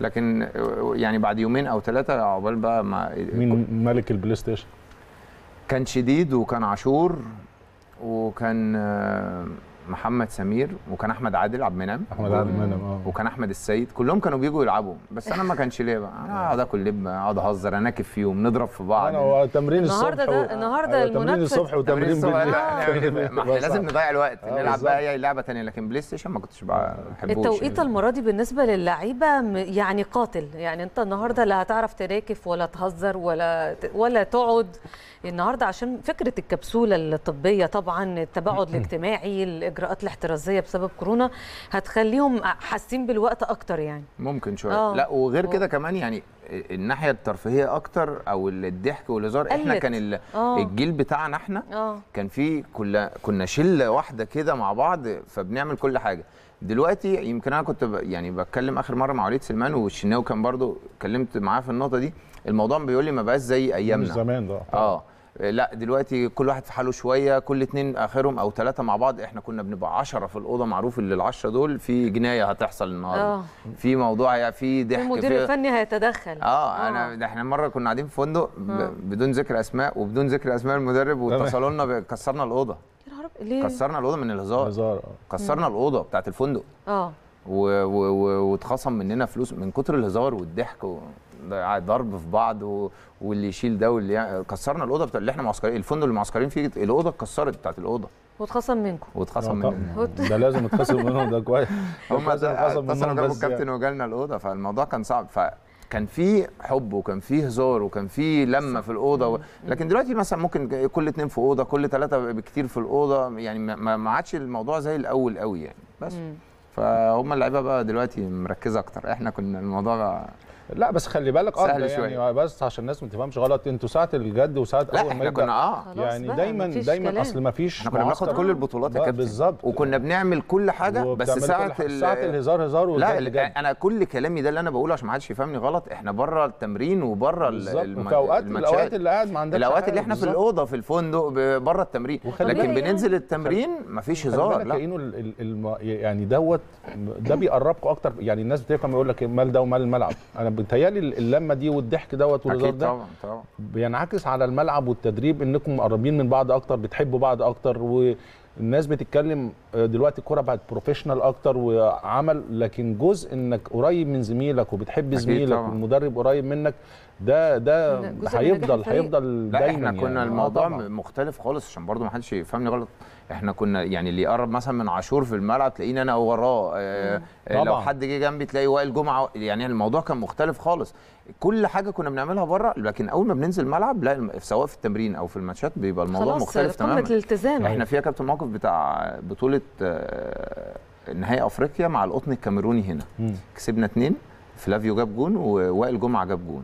لكن آه، يعني بعد يومين او ثلاثه عقبال بقى ما مين ملك البلاي ستيشن؟ كان شديد وكان عاشور وكان محمد سمير وكان احمد عادل عبد المنعم احمد عادل المنعم اه وكان احمد السيد كلهم كانوا بييجوا يلعبوا بس انا ما كانش ليه بقى انا اقعد اكل لب اقعد اهزر اناكف فيهم نضرب في بعض انا هو تمرين الصبح النهارده ده النهارده المنافسه أيوة، تمرين الصبح وتمرين الصبح ما [LAUGHS] احنا لازم نضيع الوقت آه، نلعب بقى اي لعبه ثانيه لكن بلاي ستيشن ما كنتش بحبوش التوقيت يعني. المره دي بالنسبه للعيبه يعني قاتل يعني انت النهارده لا هتعرف تراكف ولا تهزر ولا ولا تقعد النهارده عشان فكره الكبسوله الطبيه طبعا التباعد [CLEARS THROAT] الاجتماعي الاجراءات الاحترازيه بسبب كورونا هتخليهم حاسين بالوقت اكتر يعني ممكن شويه آه. لا وغير آه. كده كمان يعني الناحيه الترفيهيه اكتر او الضحك والهزار احنا كان آه. الجيل بتاعنا احنا أوه. كان في كنا كنا شله واحده كده مع بعض فبنعمل كل حاجه دلوقتي يمكن انا كنت يعني بتكلم اخر مره مع وليد سلمان والشناوي كان برضو اتكلمت معاه في النقطه دي الموضوع بيقول لي ما بقاش زي ايامنا من زمان ده اه لا دلوقتي كل واحد في حاله شويه كل اتنين اخرهم او ثلاثه مع بعض احنا كنا بنبقى 10 في الاوضه معروف اللي ال10 دول في جنايه هتحصل النهارده آه. في موضوع في ضحك المدير الفني هيتدخل اه, آه. انا احنا مره كنا قاعدين في فندق آه. بدون ذكر اسماء وبدون ذكر اسماء المدرب واتصلوا لنا كسرنا الاوضه ليه؟ كسرنا الاوضه من الهزار اه كسرنا الاوضه بتاعت الفندق اه واتخصم مننا فلوس من كتر الهزار والضحك ضرب في بعض و... واللي يشيل ده واللي كسرنا الاوضه بتاع اللي احنا معسكرين الفندق اللي معسكرين فيه الاوضه اتكسرت بتاعت الاوضه واتخصم منكم واتخصم اه، مننا ده لازم يتخصم منهم ده كويس [LAUGHS] هم اتخصم منهم يعني. الكابتن وجالنا الاوضه فالموضوع كان صعب ف... كان في حب وكان في هزار وكان في لمه في الاوضه و... لكن دلوقتي مثلا ممكن كل اثنين في اوضه كل ثلاثه بكتير في الاوضه يعني ما عادش الموضوع زي الاول قوي يعني بس فهم اللعيبه بقى دلوقتي مركزه اكتر احنا كنا الموضوع بقى لا بس خلي بالك آه، سهل يعني شوية. بس عشان الناس ما تفهمش غلط انتوا ساعه الجد وساعه اول ما كنا اه يعني دايما دايما اصل ما فيش احنا كنا بناخد كل البطولات يا كابتن بالظبط وكنا بنعمل كل حاجه بس ساعه ساعه الهزار هزار لا انا كل كلامي ده اللي انا بقوله عشان ما حدش يفهمني غلط احنا بره التمرين وبره بالظبط الاوقات الاوقات اللي قاعد ما عندكش الاوقات اللي احنا في الاوضه في الفندق بره التمرين لكن بننزل التمرين ما فيش هزار لا يعني دوت ده بيقربكم اكتر يعني الناس بتفهم يقول لك مال ده ومال الملعب انا بيتهيألي اللمه دي والضحك دوت والهزار ده طبعا طبعا بينعكس على الملعب والتدريب انكم مقربين من بعض اكتر بتحبوا بعض اكتر والناس بتتكلم آه، دلوقتي الكوره بقت بروفيشنال اكتر وعمل لكن جزء انك قريب من زميلك وبتحب زميلك طبعا. والمدرب قريب منك ده ده هيفضل هيفضل دايما لا احنا يعني. كنا يعني الموضوع مختلف خالص عشان برضو ما حدش يفهمني غلط احنا كنا يعني اللي يقرب مثلا من عاشور في الملعب تلاقيني انا وراه آه, آه، لو حد جه جنبي تلاقي وائل جمعه يعني الموضوع كان مختلف خالص كل حاجه كنا بنعملها بره لكن اول ما بننزل الملعب لا سواء في التمرين او في الماتشات بيبقى الموضوع خلاص مختلف تماما الالتزام احنا فيها كابتن موقف بتاع بطوله آه، نهائي افريقيا مع القطن الكاميروني هنا مم. كسبنا اتنين فلافيو جاب جون ووائل جمعه جاب جون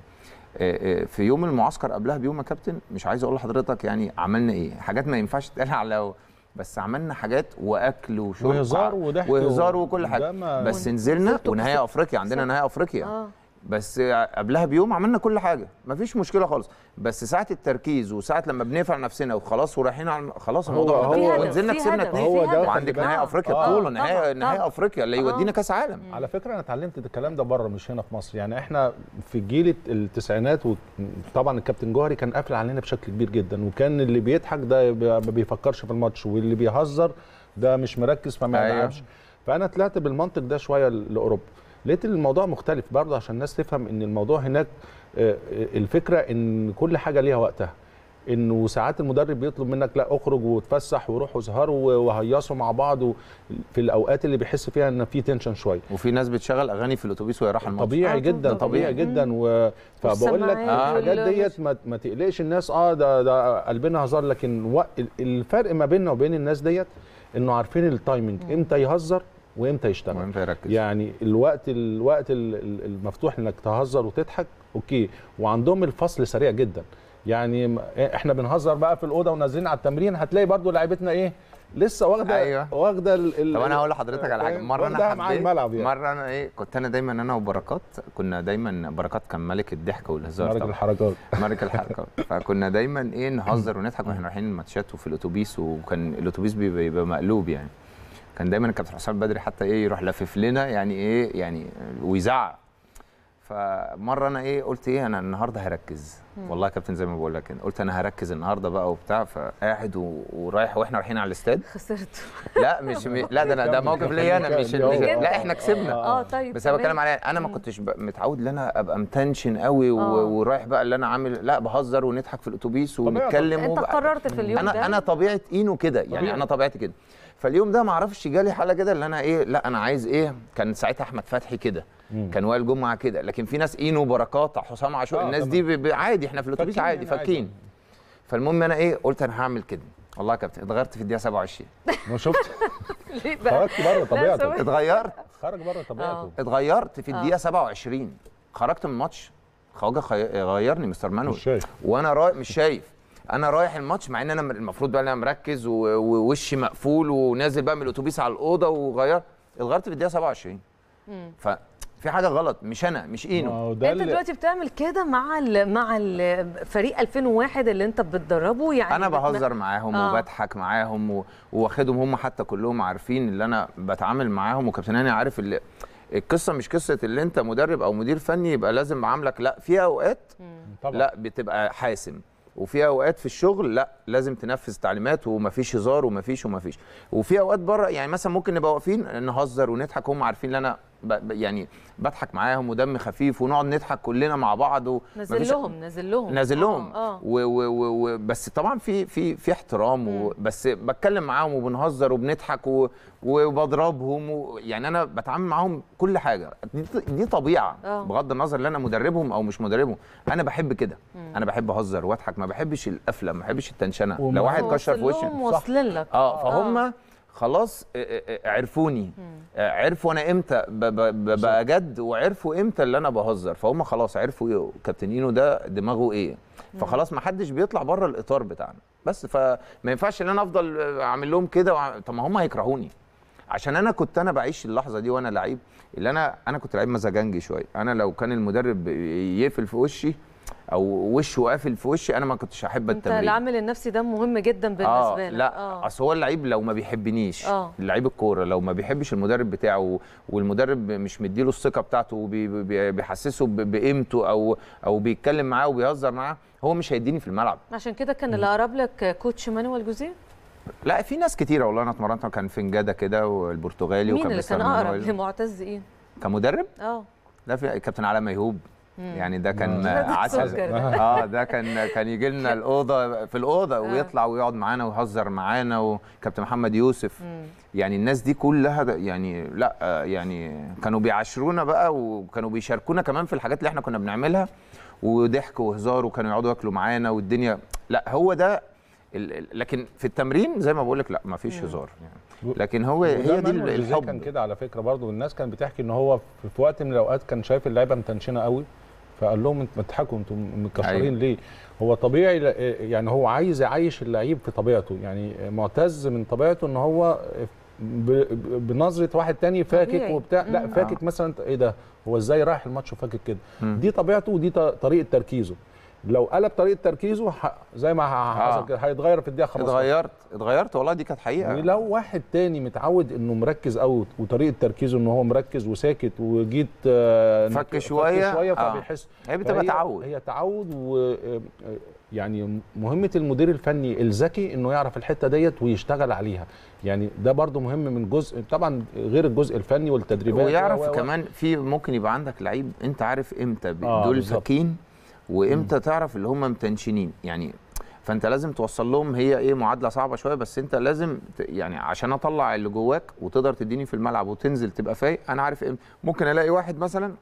آه، في يوم المعسكر قبلها بيوم يا كابتن مش عايز اقول لحضرتك يعني عملنا ايه حاجات ما ينفعش تتقال على بس عملنا حاجات واكل وشرب وهزار وضحك وهزار وكل حاجه بس نزلنا ونهائي افريقيا عندنا نهائي افريقيا آه. بس قبلها بيوم عملنا كل حاجه مفيش مشكله خالص بس ساعه التركيز وساعه لما بنقفل نفسنا وخلاص ورايحين على خلاص الموضوع هو هو نزلنا كسبنا اثنين وعندك نهائي افريقيا آه. بطوله نهائي نهائي افريقيا اللي آه. يودينا كاس عالم على فكره انا اتعلمت الكلام ده بره مش هنا في مصر يعني احنا في جيل التسعينات وطبعا الكابتن جوهري كان قافل علينا بشكل كبير جدا وكان اللي بيضحك ده ما بيفكرش في الماتش واللي بيهزر ده مش مركز فما أيوه. يلعبش فانا طلعت بالمنطق ده شويه لاوروبا لقيت الموضوع مختلف برضه عشان الناس تفهم ان الموضوع هناك آه، آه، الفكره ان كل حاجه ليها وقتها انه ساعات المدرب بيطلب منك لا اخرج وتفسح وروح وسهر وهيصوا مع بعض في الاوقات اللي بيحس فيها ان في تنشن شويه وفي ناس بتشغل اغاني في الاتوبيس وهي رايحه الماتش طبيعي آه، جدا طبيعي جدا و... فبقول لك الحاجات ديت ما, ما تقلقش الناس اه ده ده قلبنا هزار لكن الفرق ما بيننا وبين الناس ديت انه عارفين التايمنج امتى يهزر وامتى يشتغل وامتى يركز يعني الوقت الوقت المفتوح انك تهزر وتضحك اوكي وعندهم الفصل سريع جدا يعني احنا بنهزر بقى في الاوضه ونازلين على التمرين هتلاقي برضو لعيبتنا ايه لسه واخده أيوة. واخده ال طب انا هقول لحضرتك على حاجه مره انا حبيت يعني. مره انا ايه كنت انا دايما انا وبركات كنا دايما بركات كان ملك الضحك والهزار ملك الحركات [LAUGHS] ملك الحركات فكنا دايما ايه نهزر ونضحك واحنا رايحين الماتشات وفي الاتوبيس وكان الاتوبيس بيبقى مقلوب يعني كان دايما الكابتن حسام بدري حتى ايه يروح لفف لنا يعني ايه يعني ويزعق فمره انا ايه قلت ايه انا النهارده هركز والله يا كابتن زي ما بقول لك كده قلت انا هركز النهارده بقى وبتاع فقاعد ورايح واحنا رايحين على الاستاد خسرت لا مش مي... لا ده انا ده موقف ليا انا مش لا احنا كسبنا آه،, اه طيب بس انا بتكلم على انا ما كنتش ب... متعود ان انا ابقى متنشن قوي و... آه. ورايح بقى اللي انا عامل لا بهزر ونضحك في الاتوبيس ونتكلم انت قررت في اليوم ده انا انا طبيعه اينو كده يعني انا طبيعتي كده فاليوم ده ما اعرفش جالي حاله كده اللي انا ايه لا انا عايز ايه كان ساعتها احمد فتحي كده كان وائل جمعه كده لكن في ناس اينو بركات حسام عاشور آه، الناس دي عادي احنا في الاتوبيس عادي يعني، فاكين فالمهم انا ايه قلت انا هعمل كده والله يا كابتن اتغيرت في الدقيقه 27 [LAUGHS] ما شفت [LAUGHS] ليه بقى خرجت بره طبيعته اتغيرت خرج بره طبيعته آه. اتغيرت في آه. الدقيقه 27 خرجت من الماتش خواجه غيرني مستر مانويل وانا رايق مش شايف انا رايح الماتش مع ان انا المفروض بقى انا مركز ووشي مقفول ونازل بقى من الاتوبيس على الاوضه وغير اتغيرت في الدقيقه 27 ف في حاجه غلط مش انا مش اينو انت دلوقتي بتعمل كده مع ال مع ال فريق 2001 اللي انت بتدربه يعني انا بهزر معاهم آه. وبضحك معاهم واخدهم هم حتى كلهم عارفين اللي انا بتعامل معاهم وكابتن هاني عارف اللي القصه مش قصه اللي انت مدرب او مدير فني يبقى لازم معاملك لا في اوقات لا بتبقى حاسم وفي اوقات في الشغل لا لازم تنفذ تعليمات ومفيش هزار ومفيش ومفيش وفي اوقات بره يعني مثلا ممكن نبقى واقفين نهزر ونضحك هم عارفين ان انا يعني بضحك معاهم ودم خفيف ونقعد نضحك كلنا مع بعض نازل لهم نازل لهم نازل لهم آه، آه. بس طبعا في في في احترام بس بتكلم معاهم وبنهزر وبنضحك وبضربهم يعني انا بتعامل معاهم كل حاجه دي, طبيعه أوه. بغض النظر ان انا مدربهم او مش مدربهم انا بحب كده انا بحب اهزر واضحك ما بحبش القفله ما بحبش التنشنه لو واحد كشر في وشي صح لك. اه فهم أوه. خلاص آه، آه، آه، عرفوني عرفوا انا امتى ببقى جد وعرفوا امتى اللي انا بهزر فهم خلاص عرفوا ايه كابتن اينو ده دماغه ايه فخلاص ما حدش بيطلع بره الاطار بتاعنا بس فما ينفعش ان انا افضل اعمل لهم كده وع... طب ما هم هيكرهوني عشان انا كنت انا بعيش اللحظه دي وانا لعيب اللي انا انا كنت لعيب مزاجنجي شويه انا لو كان المدرب يقفل في وشي او وشه قافل في وشي انا ما كنتش احب التمرين انت العامل النفسي ده مهم جدا بالنسبه آه لك لا آه. اصل هو اللعيب لو ما بيحبنيش آه. لعيب الكوره لو ما بيحبش المدرب بتاعه والمدرب مش مديله الثقه بتاعته وبيحسسه بقيمته او او بيتكلم معاه وبيهزر معاه هو مش هيديني في الملعب عشان كده كان اللي اقرب لك كوتش مانويل جوزيه لا في ناس كتيره والله انا اتمرنت كان فنجاده كده والبرتغالي مين وكان اللي كان اقرب لمعتز ايه كمدرب اه لا في كابتن علاء ميهوب يعني ده كان عسل [LAUGHS] اه ده كان كان يجي لنا الاوضه في الاوضه آه. ويطلع ويقعد معانا ويهزر معانا وكابتن محمد يوسف يعني الناس دي كلها يعني لا آه، يعني كانوا بيعاشرونا بقى وكانوا بيشاركونا كمان في الحاجات اللي احنا كنا بنعملها وضحك وهزار وكانوا يقعدوا ياكلوا معانا والدنيا لا هو ده لكن في التمرين زي ما بقول لك لا ما فيش هزار يعني لكن هو هي دي الحب كان كده على فكره برضو الناس كانت بتحكي ان هو في وقت من الاوقات كان شايف اللعيبه متنشنه قوي فقال لهم انتوا بتضحكوا انتوا متكسرين أيوة. ليه؟ هو طبيعي يعني هو عايز يعيش اللعيب في طبيعته يعني معتز من طبيعته ان هو بنظره واحد تاني فاكك وبتاع لا فاكك آه. مثلا ايه ده هو ازاي رايح الماتش وفاكك كده دي طبيعته ودي طريقه تركيزه لو قلب طريقه تركيزه زي ما حصل آه. كده هيتغير في الدقيقه 15 اتغيرت اتغيرت والله دي كانت حقيقه لو واحد تاني متعود انه مركز قوي وطريقه تركيزه ان هو مركز وساكت وجيت آه، فك شويه فك شويه آه. فبيحس هي بتبقى تعود هي تعود و آه، آه، يعني مهمه المدير الفني الذكي انه يعرف الحته ديت ويشتغل عليها يعني ده برده مهم من جزء طبعا غير الجزء الفني والتدريبات ويعرف و... كمان في ممكن يبقى عندك لعيب انت عارف امتى آه دول ذكيين وامتى تعرف اللي هم متنشنين يعني فانت لازم توصل لهم هي ايه معادله صعبه شويه بس انت لازم يعني عشان اطلع اللي جواك وتقدر تديني في الملعب وتنزل تبقى فايق انا عارف إيه ممكن الاقي واحد مثلا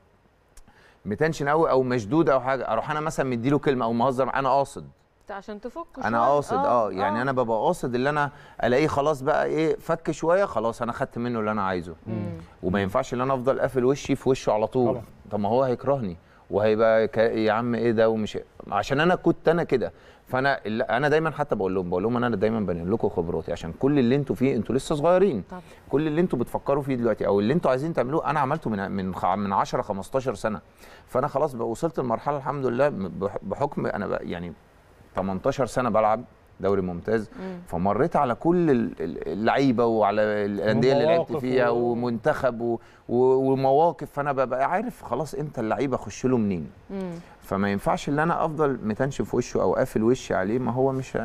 متنشن قوي او مشدود او حاجه اروح انا مثلا مديله كلمه او مهزر انا قاصد عشان تفك شويه انا قاصد اه, آه، يعني آه. انا ببقى قاصد اللي انا الاقيه خلاص بقى ايه فك شويه خلاص انا خدت منه اللي انا عايزه مم. وما ينفعش ان انا افضل قافل وشي في وشه على طول طب ما هو هيكرهني وهيبقى يا عم ايه ده ومش عشان انا كنت انا كده فانا انا دايما حتى بقول لهم بقول لهم انا دايما بنقل لكم خبراتي عشان كل اللي انتوا فيه انتوا لسه صغيرين طب. كل اللي انتوا بتفكروا فيه دلوقتي او اللي انتوا عايزين تعملوه انا عملته من من من 10 15 سنه فانا خلاص وصلت لمرحله الحمد لله بحكم انا يعني 18 سنه بلعب دوري ممتاز فمريت على كل اللعيبه وعلى الانديه اللي لعبت فيها و... ومنتخب و... ومواقف فانا ببقى عارف خلاص امتى اللعيب اخش له منين فما ينفعش ان انا افضل متنشف وشه او قافل وشي عليه ما هو مش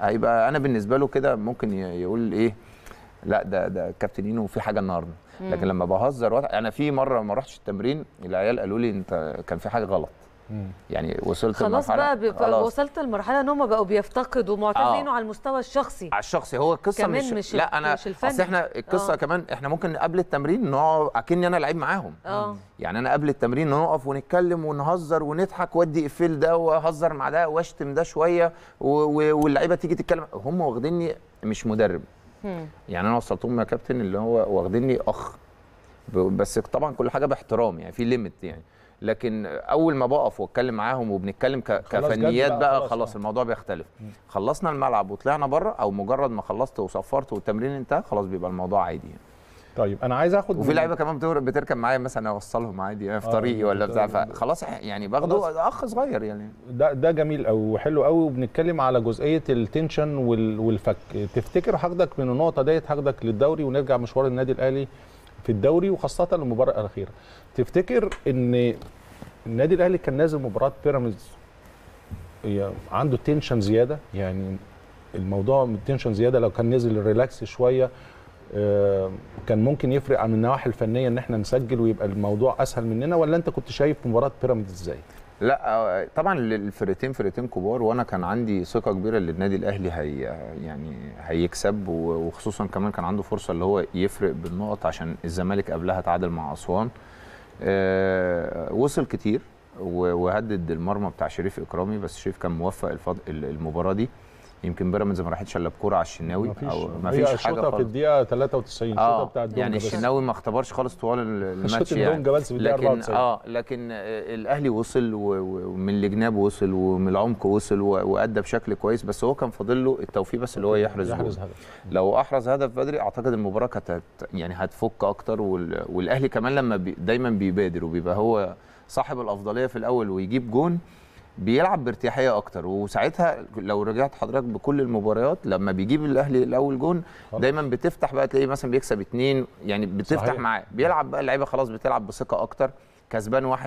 هيبقى انا بالنسبه له كده ممكن يقول ايه لا ده ده كابتن ينو في حاجه النهارده لكن لما بهزر انا في مره ما رحتش التمرين العيال قالوا لي انت كان في حاجه غلط يعني وصلت خلاص بقى خلاص. وصلت لمرحله ان هم بقوا بيفتقدوا معتزينه آه. على المستوى الشخصي على الشخصي هو القصه كمان مش, مش لا انا مش الفني. اصل احنا القصه آه. كمان احنا ممكن قبل التمرين نقعد اكني انا لعيب معاهم آه. يعني انا قبل التمرين نقف ونتكلم ونهزر ونضحك وادي اقفل ده واهزر مع ده واشتم ده شويه واللعيبه تيجي تتكلم هم واخديني مش مدرب مم. يعني انا وصلتهم يا كابتن اللي هو واخديني اخ بس طبعا كل حاجه باحترام يعني في ليميت يعني لكن اول ما بقف واتكلم معاهم وبنتكلم كفنيات بقى, بقى خلاص يعني. الموضوع بيختلف خلصنا الملعب وطلعنا بره او مجرد ما خلصت وصفرت والتمرين انتهى خلاص بيبقى الموضوع عادي يعني. طيب انا عايز اخد وفي لعيبه كمان بتركب معايا مثلا اوصلهم عادي يعني في آه، طريقي ولا بتاع فخلاص يعني باخده اخ صغير يعني ده ده جميل قوي وحلو قوي وبنتكلم على جزئيه التنشن والفك تفتكر هاخدك من النقطه ديت هاخدك للدوري ونرجع مشوار النادي الاهلي في الدوري وخاصه المباراه الاخيره تفتكر ان النادي الاهلي كان نازل مباراه بيراميدز عنده تنشن زياده يعني الموضوع تنشن زياده لو كان نزل ريلاكس شويه آه، كان ممكن يفرق عن النواحي الفنيه ان احنا نسجل ويبقى الموضوع اسهل مننا ولا انت كنت شايف مباراه بيراميدز ازاي؟ لا طبعا الفرقتين فرقتين كبار وانا كان عندي ثقه كبيره ان النادي الاهلي هي يعني هيكسب وخصوصا كمان كان عنده فرصه اللي هو يفرق بالنقط عشان الزمالك قبلها تعادل مع اسوان آه، وصل كتير وهدد المرمى بتاع شريف اكرامي بس شريف كان موفق المباراه دي يمكن بيراميدز ما راحتش الا بكوره على الشناوي او ما فيش حاجه خالص في الدقيقه 93 آه، الشوطه بتاعت الدونجا يعني الشناوي ما اختبرش خالص طوال [LAUGHS] الماتش يعني بس لكن اه لكن الاهلي وصل ومن الجناب وصل ومن العمق وصل وادى بشكل كويس بس هو كان فاضل له التوفيق بس اللي هو يحرز يحرز هدف لو احرز هدف بدري اعتقد المباراه كانت يعني هتفك اكتر والاهلي كمان لما بي دايما بيبادر وبيبقى هو صاحب الافضليه في الاول ويجيب جون بيلعب بارتياحيه اكتر وساعتها لو رجعت حضرتك بكل المباريات لما بيجيب الاهلي الاول جون دايما بتفتح بقى تلاقيه مثلا بيكسب اتنين يعني بتفتح معاه بيلعب بقى اللعيبه خلاص بتلعب بثقه اكتر كسبان 1-0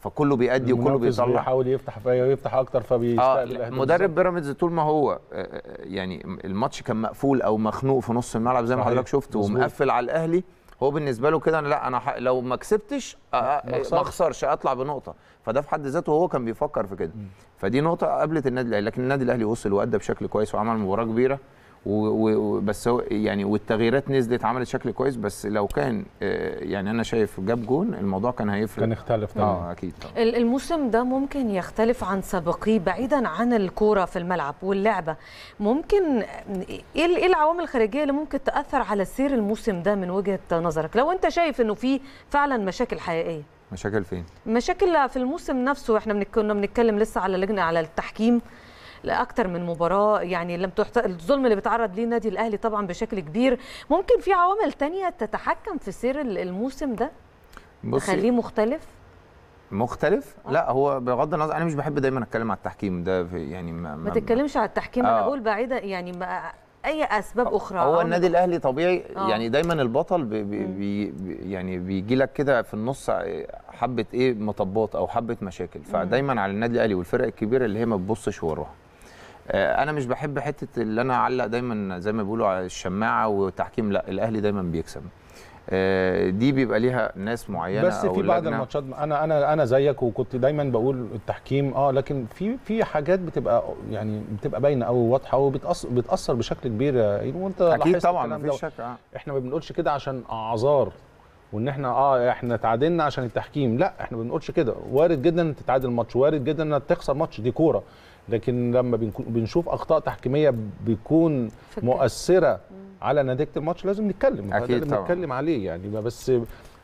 فكله بيأدي وكله بيطلع بيحاول يفتح ويفتح اكتر فبيستقبل آه مدرب بيراميدز طول ما هو آه، آه، يعني الماتش كان مقفول او مخنوق في نص الملعب زي ما حضرتك شفت ومقفل على الاهلي هو بالنسبه له كده انا لا انا لو ما كسبتش ما اخسرش اطلع بنقطه فده في حد ذاته هو كان بيفكر في كده فدي نقطه قابلت النادي الاهلي لكن النادي الاهلي وصل وادى بشكل كويس وعمل مباراه كبيره وبس هو يعني والتغييرات نزلت عملت شكل كويس بس لو كان آه، يعني انا شايف جاب جون الموضوع كان هيفرق كان اختلف طبعا اه اكيد طبعا الموسم ده ممكن يختلف عن سابقيه بعيدا عن الكوره في الملعب واللعبه ممكن إيه, ايه العوامل الخارجيه اللي ممكن تاثر على سير الموسم ده من وجهه نظرك لو انت شايف انه في فعلا مشاكل حقيقيه مشاكل فين مشاكل في الموسم نفسه احنا كنا بنتكلم لسه على لجنه على التحكيم لاكثر من مباراه يعني لم تحت... الظلم اللي بيتعرض ليه النادي الاهلي طبعا بشكل كبير ممكن في عوامل تانية تتحكم في سير الموسم ده تخليه مختلف مختلف آه. لا هو بغض النظر انا مش بحب دايما اتكلم على التحكيم ده في يعني ما, ما, ما تتكلمش على التحكيم آه. انا بقول بعيده يعني ما اي اسباب اخرى هو النادي الاهلي طبيعي أوه. يعني دايما البطل بي بي بي يعني بيجي لك كده في النص آه، حبه ايه مطبات او حبه مشاكل فدايما على النادي الاهلي والفرق الكبيره اللي هي ما بتبصش وراها آه، انا مش بحب حته اللي انا اعلق دايما زي ما بيقولوا على الشماعه والتحكيم لا الاهلي دايما بيكسب آه، دي بيبقى ليها ناس معينه بس في بعض الماتشات انا انا انا زيك وكنت دايما بقول التحكيم اه لكن في في حاجات بتبقى يعني بتبقى باينه قوي واضحه وبتاثر بتاثر بشكل كبير يعني وانت اكيد طبعا مفيش شك آه. احنا ما بنقولش كده عشان اعذار وان احنا اه احنا تعادلنا عشان التحكيم لا احنا ما بنقولش كده وارد جدا ان تتعادل ماتش وارد جدا انك تخسر ماتش دي كوره لكن لما بنشوف اخطاء تحكيميه بتكون مؤثره على نتيجه الماتش لازم نتكلم اكيد طبعا نتكلم عليه يعني بس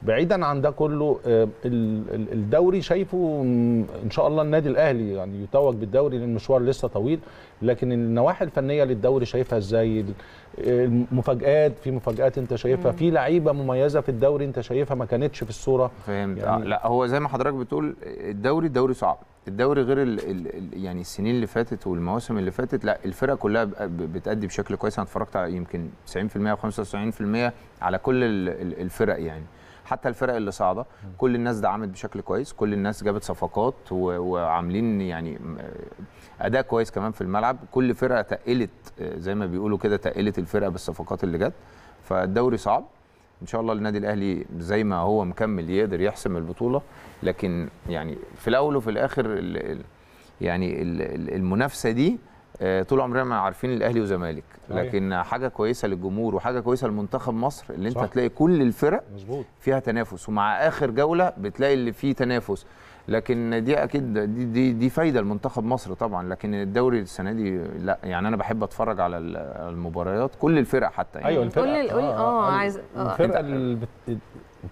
بعيدا عن ده كله آه، الدوري شايفه ان شاء الله النادي الاهلي يعني يتوج بالدوري لان المشوار لسه طويل لكن النواحي الفنيه للدوري شايفها ازاي المفاجات في مفاجات انت شايفها في لعيبه مميزه في الدوري انت شايفها ما كانتش في الصوره فهمت يعني لا هو زي ما حضرتك بتقول الدوري الدوري صعب الدوري غير الـ الـ يعني السنين اللي فاتت والمواسم اللي فاتت لا الفرق كلها بتأدي بشكل كويس انا اتفرجت على يمكن 90% و 95% على كل الفرق يعني حتى الفرق اللي صاعده كل الناس دعمت بشكل كويس كل الناس جابت صفقات وعاملين يعني اداء كويس كمان في الملعب كل فرقه تقلت زي ما بيقولوا كده تقلت الفرقه بالصفقات اللي جت فالدوري صعب ان شاء الله النادي الاهلي زي ما هو مكمل يقدر يحسم البطوله لكن يعني في الاول وفي الاخر يعني المنافسه دي آه، طول عمرنا ما عارفين الاهلي وزمالك لكن أيه. حاجه كويسه للجمهور وحاجه كويسه لمنتخب مصر اللي انت صح. تلاقي كل الفرق مزبوط. فيها تنافس ومع اخر جوله بتلاقي اللي فيه تنافس لكن دي اكيد دي دي, دي فايده لمنتخب مصر طبعا لكن الدوري السنه دي لا يعني انا بحب اتفرج على المباريات كل الفرق حتى يعني ايوه الفرق كل آه،, آه،, اه عايز الفرقه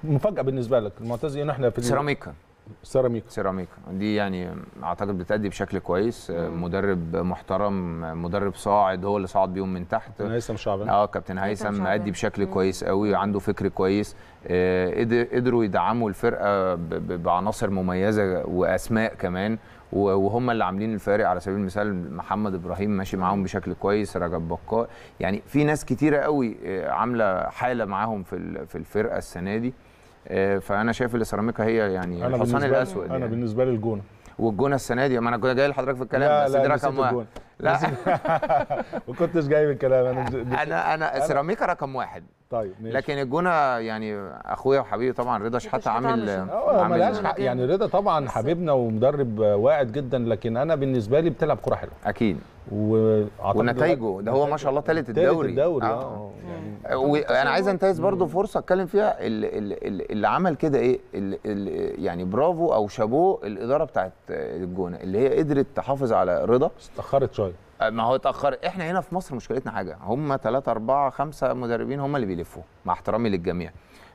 المفاجاه بالنسبه لك المعتز ان احنا في سيراميكا سيراميكا سيراميكا دي يعني اعتقد بتأدي بشكل كويس مم. مدرب محترم مدرب صاعد هو اللي صعد بيهم من تحت كابتن هيثم شعبان اه كابتن هيثم مأدي بشكل مم. كويس قوي عنده فكر كويس آه قدروا يدعموا الفرقه بعناصر مميزه واسماء كمان وهم اللي عاملين الفارق على سبيل المثال محمد ابراهيم ماشي معاهم بشكل كويس رجب بقاء يعني في ناس كتيره قوي آه، عامله حاله معاهم في في الفرقه السنه دي آه، فانا شايف ان سيراميكا هي يعني الحصان الاسود انا يعني. بالنسبه لي الجونه والجونه السنه دي ما انا كنت جاي لحضرتك في الكلام لا بس دي رقم واحد لا [LAUGHS] ما كنتش جاي من الكلام [LAUGHS] انا انا انا سيراميكا رقم واحد طيب ماشي. لكن الجونه يعني اخويا وحبيبي طبعا رضا شحاته عامل اه، عامل حق يعني رضا طبعا حبيبنا ومدرب واعد جدا لكن انا بالنسبه لي بتلعب كره حلوه اكيد ونتائجه ده هو ما شاء الله ثالث الدوري الدوري اه, آه. آه، يعني انا عايز انتهز برضو فرصه اتكلم فيها اللي عمل كده ايه يعني برافو او شابوه الاداره بتاعت الجونه اللي هي قدرت تحافظ على رضا استخرت شويه ما هو اتاخر احنا هنا في مصر مشكلتنا حاجه هم 3 4 5 مدربين هم اللي بيلفوا مع احترامي للجميع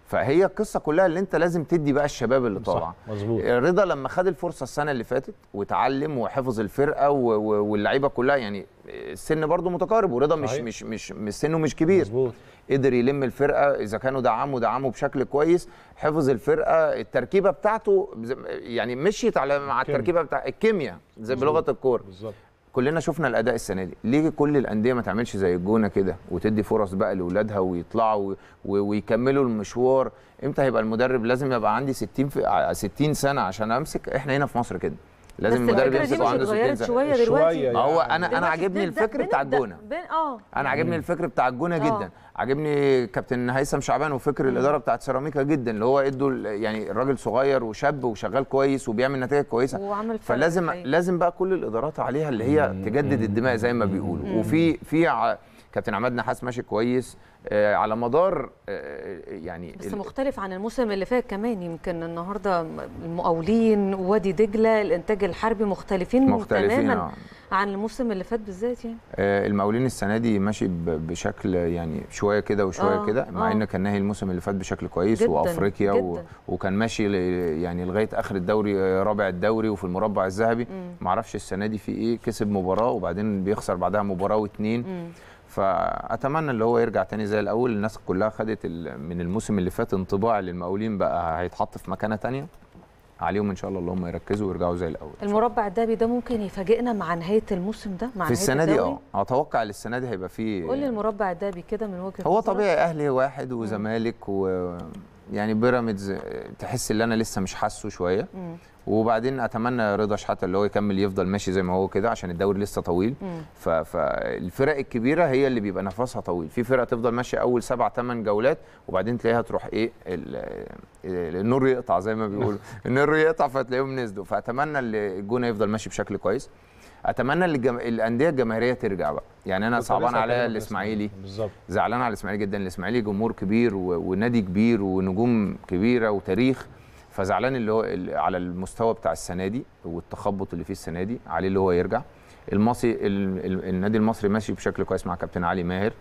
فهي القصه كلها اللي انت لازم تدي بقى الشباب اللي طالع مظبوط رضا لما خد الفرصه السنه اللي فاتت وتعلم وحفظ الفرقه واللعيبه كلها يعني السن برضه متقارب ورضا مش, مش مش سنه مش كبير مظبوط قدر يلم الفرقه اذا كانوا دعموا دعموا بشكل كويس حفظ الفرقه التركيبه بتاعته يعني مشيت على مع التركيبه بتاع الكيمياء زي بلغه الكوره بالظبط كلنا شفنا الاداء السنه دي ليه كل الانديه ما تعملش زي الجونه كده وتدي فرص بقى لاولادها ويطلعوا ويكملوا المشوار امتى هيبقى المدرب لازم يبقى عندي 60 في 60 سنه عشان امسك احنا هنا في مصر كده لازم المدرب يمسكه عنده 60 سنه شويه دلوقتي يعني. ما هو انا آه. انا عاجبني الفكر بتاع الجونه اه انا عاجبني الفكر بتاع الجونه جدا عاجبني كابتن هيثم شعبان وفكر الاداره بتاعت سيراميكا جدا اللي هو ادوا يعني الراجل صغير وشاب وشغال كويس وبيعمل نتائج كويسه فلازم أيوة. لازم بقى كل الادارات عليها اللي هي تجدد الدماء زي ما بيقولوا وفي في كابتن عماد نحاس ماشي كويس آه، على مدار آه، يعني بس مختلف عن الموسم اللي فات كمان يمكن النهارده المقاولين وادي دجله الانتاج الحربي مختلفين, مختلفين تماما آه. عن الموسم اللي فات بالذات يعني آه، المقاولين السنه دي ماشي بشكل يعني شويه كده وشويه آه كده مع آه. ان كان ناهي الموسم اللي فات بشكل كويس جداً وافريقيا جداً و... وكان ماشي يعني لغايه اخر الدوري رابع الدوري وفي المربع الذهبي معرفش السنه دي في ايه كسب مباراه وبعدين بيخسر بعدها مباراه واثنين فاتمنى اللي هو يرجع تاني زي الاول الناس كلها خدت من الموسم اللي فات انطباع للمقاولين المقاولين بقى هيتحط في مكانه تانية عليهم ان شاء الله اللي هم يركزوا ويرجعوا زي الاول المربع الدهبي ده ممكن يفاجئنا مع نهايه الموسم ده مع في السنه دي اه اتوقع السنه دي هيبقى فيه قول لي المربع الدهبي كده من وجهه هو طبيعي اهلي واحد وزمالك و يعني بيراميدز تحس ان انا لسه مش حاسه شويه مم. وبعدين اتمنى رضا شحاته اللي هو يكمل يفضل ماشي زي ما هو كده عشان الدوري لسه طويل فالفرق الكبيره هي اللي بيبقى نفسها طويل في فرقه تفضل ماشيه اول سبع ثمان جولات وبعدين تلاقيها تروح ايه النور يقطع زي ما بيقولوا [LAUGHS] النور يقطع فتلاقيهم نزلوا فاتمنى ان الجونه يفضل ماشي بشكل كويس اتمنى الجم... الانديه الجماهيريه ترجع بقى يعني انا صعبان عليا الاسماعيلي بالظبط زعلان على الاسماعيلي جدا الاسماعيلي جمهور كبير و... ونادي كبير ونجوم كبيره وتاريخ فزعلان اللي هو على المستوى بتاع السنه دي والتخبط اللي فيه السنه دي عليه اللي هو يرجع المصري النادي المصري ماشي بشكل كويس مع كابتن علي ماهر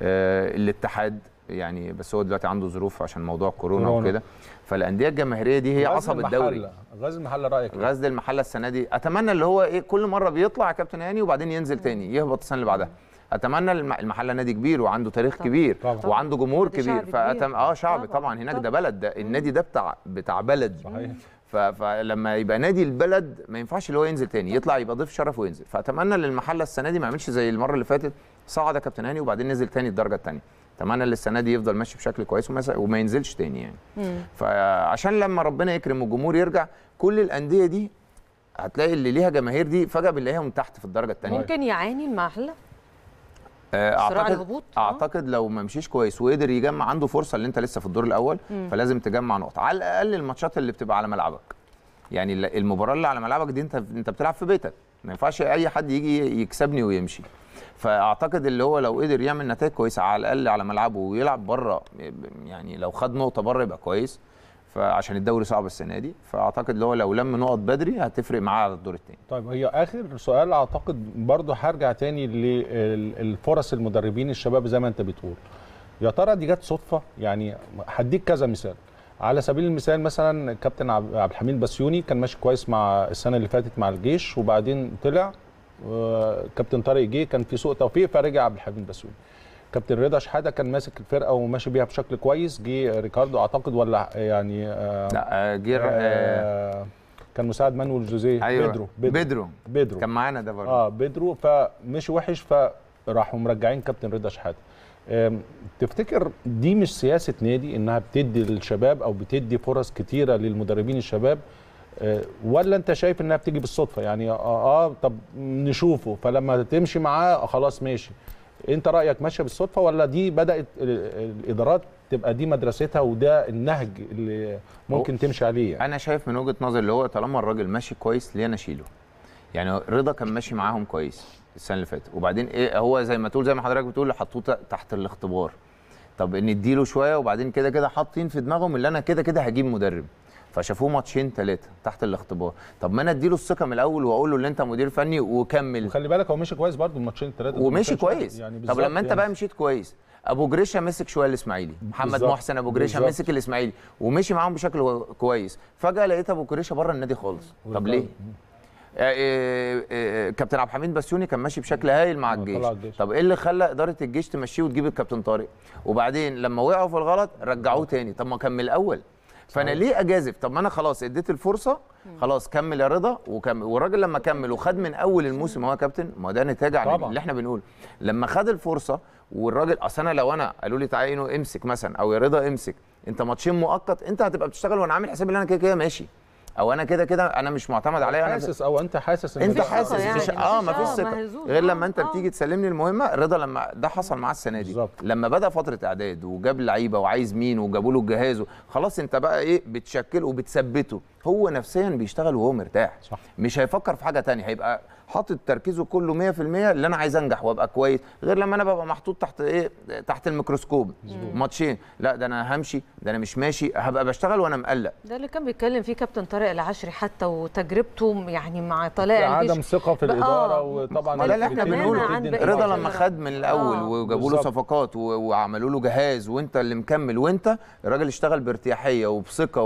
آه الاتحاد يعني بس هو دلوقتي عنده ظروف عشان موضوع كورونا وكده فالانديه الجماهيريه دي هي عصب الدوري غزل المحله رايك إيه؟ غزل المحله السنه دي اتمنى اللي هو ايه كل مره بيطلع كابتن هاني وبعدين ينزل تاني يهبط السنه اللي بعدها اتمنى المحله نادي كبير وعنده تاريخ طبعا كبير طبعا وعنده جمهور كبير فأتم... اه شعب طبعا, هناك ده بلد ده النادي ده بتاع بتاع بلد صحيح ف... فلما يبقى نادي البلد ما ينفعش اللي هو ينزل تاني يطلع يبقى ضيف شرف وينزل فاتمنى للمحله السنه دي ما يعملش زي المره اللي فاتت صعد كابتن هاني وبعدين نزل تاني الدرجه الثانيه اتمنى ان السنه دي يفضل ماشي بشكل كويس وما ينزلش تاني يعني مم. فعشان لما ربنا يكرم والجمهور يرجع كل الانديه دي هتلاقي اللي ليها جماهير دي فجاه بنلاقيها من تحت في الدرجه الثانيه ممكن يعاني المحله آه، اعتقد آه. اعتقد لو ما مشيش كويس وقدر يجمع عنده فرصه اللي انت لسه في الدور الاول مم. فلازم تجمع نقط على الاقل الماتشات اللي بتبقى على ملعبك يعني المباراه اللي على ملعبك دي انت انت بتلعب في بيتك ما ينفعش اي حد يجي يكسبني ويمشي فاعتقد اللي هو لو قدر يعمل نتائج كويسه على الاقل على ملعبه ويلعب بره يعني لو خد نقطه بره يبقى كويس فعشان الدوري صعب السنه دي فاعتقد اللي هو لو لم نقط بدري هتفرق معاه على الدور الثاني طيب هي اخر سؤال اعتقد برضه هرجع تاني للفرص المدربين الشباب زي ما انت بتقول يا ترى دي جت صدفه يعني هديك كذا مثال على سبيل المثال مثلا كابتن عبد الحميد بسيوني كان ماشي كويس مع السنه اللي فاتت مع الجيش وبعدين طلع وكابتن طارق جه كان في سوء توفيق فرجع عبد الحميد بسيوني كابتن رضا شحاته كان ماسك الفرقه وماشي بيها بشكل كويس جه ريكاردو اعتقد ولا يعني آه لا آه، جه آه،, آه كان مساعد مانويل جوزيه أيوة. بيدرو, بيدرو بيدرو بيدرو كان معانا ده برضه اه بيدرو فمشي وحش فراحوا مرجعين كابتن رضا شحاته تفتكر دي مش سياسه نادي انها بتدي للشباب او بتدي فرص كتيره للمدربين الشباب آه، ولا انت شايف انها بتيجي بالصدفه يعني اه, آه، طب نشوفه فلما تمشي معاه آه، خلاص ماشي انت رايك ماشيه بالصدفه ولا دي بدات الادارات تبقى دي مدرستها وده النهج اللي ممكن تمشي عليه يعني. انا شايف من وجهه نظري اللي هو طالما الراجل ماشي كويس ليه انا اشيله يعني رضا كان ماشي معاهم كويس السنه اللي فاتت وبعدين ايه هو زي ما تقول زي ما حضرتك بتقول حطوه تحت الاختبار طب نديله شويه وبعدين كده كده حاطين في دماغهم اللي انا كده كده هجيب مدرب فشافوه ماتشين ثلاثه تحت الاختبار طب ما انا اديله الثقه من الاول واقول له ان انت مدير فني وكمل خلي بالك هو مشي كويس برضو الماتشين الثلاثه ومشي كويس يعني طب لما يعني. انت بقى مشيت كويس ابو جريشه مسك شويه الاسماعيلي محمد محسن ابو جريشه مسك الاسماعيلي ومشي معاهم بشكل كويس فجاه لقيت ابو جريشه بره النادي خالص طب ليه آه، آه، آه، كابتن عبد الحميد بسيوني كان ماشي بشكل هايل مع الجيش. الجيش طب ايه اللي خلى اداره الجيش تمشيه وتجيب الكابتن طارق وبعدين لما وقعوا في الغلط رجعوه تاني طب ما كان من الاول فانا ليه اجازف طب ما انا خلاص اديت الفرصه خلاص كمل يا رضا وكمل والراجل لما كمل وخد من اول الموسم هو كابتن ما ده نتاج عن اللي احنا بنقوله لما خد الفرصه والراجل اصل انا لو انا قالوا لي تعالى امسك مثلا او يا رضا امسك انت ماتشين مؤقت انت هتبقى بتشتغل وانا عامل حسابي ان انا كده كده ماشي او انا كده كده انا مش معتمد عليها انا حاسس او انت حاسس ان انت حاسس يعني فيش اه فيش آه، ثقه غير لما انت آه. بتيجي تسلمني المهمه رضا لما ده حصل معاه السنه دي بالزبط. لما بدا فتره اعداد وجاب لعيبه وعايز مين وجابوا له الجهاز خلاص انت بقى ايه بتشكله وبتثبته هو نفسيا بيشتغل وهو مرتاح صح. مش هيفكر في حاجه ثانيه هيبقى حاطط تركيزه كله 100% اللي انا عايز انجح وابقى كويس غير لما انا ببقى محطوط تحت ايه تحت الميكروسكوب ماتشين لا ده انا همشي ده انا مش ماشي هبقى بشتغل وانا مقلق ده اللي كان بيتكلم فيه كابتن طارق العشري حتى وتجربته يعني مع طلائع الجيش عدم ثقه في الاداره آه. وطبعا ما ده اللي احنا بنقوله رضا لما خد من الاول آه. وجابوا له صفقات وعملوا له جهاز وانت اللي مكمل وانت الراجل اشتغل بارتياحيه وبثقه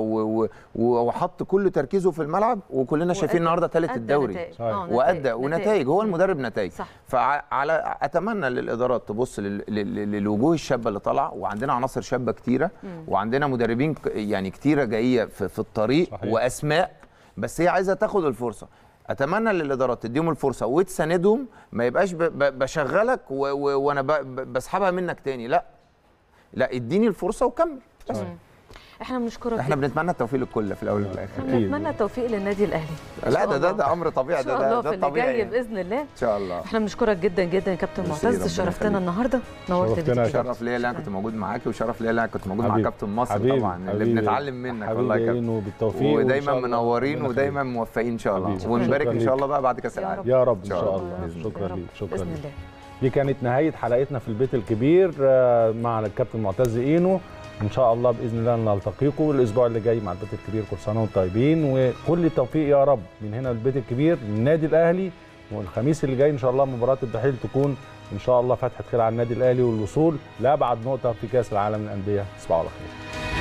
وحط كل تركيزه في الملعب وكلنا شايفين النهارده ثالث الدوري آه، وادى ونتائج هو المدرب نتائج صح. فعلى اتمنى للادارات تبص للوجوه الشابه اللي طالعه وعندنا عناصر شابه كتيره مم. وعندنا مدربين يعني كتيره جايه في, في الطريق صحيح. واسماء بس هي عايزه تاخد الفرصه اتمنى للادارات تديهم الفرصه وتساندهم ما يبقاش بشغلك وانا بسحبها منك تاني لا لا اديني الفرصه وكمل بس احنا بنشكرك احنا بنتمنى التوفيق للكل في الاول والاخر بنتمنى التوفيق للنادي الاهلي لا ده ده ده امر طبيعي ده ده, ده طبيعي يعني. باذن الله ان شاء الله احنا بنشكرك جدا جدا يا كابتن معتز شرفتنا النهارده نورت بيتك شرف ليا اللي انا كنت موجود معاك وشرف ليا اللي انا كنت موجود مع كابتن مصر طبعا اللي بنتعلم منك والله يا كابتن بالتوفيق ودايما منورين ودايما موفقين ان شاء الله ونبارك ان شاء الله بقى بعد كاس العالم يا رب ان شاء الله شكرا ليك شكرا ليك دي كانت نهايه حلقتنا في البيت الكبير آه، مع الكابتن معتز اينو ان شاء الله باذن الله نلتقيكم الاسبوع اللي جاي مع البيت الكبير كل سنه وانتم طيبين وكل التوفيق يا رب من هنا للبيت الكبير للنادي الاهلي والخميس اللي جاي ان شاء الله مباراه الدحيل تكون ان شاء الله فتحه خير على النادي الاهلي والوصول لابعد نقطه في كاس العالم للانديه تصبحوا على خير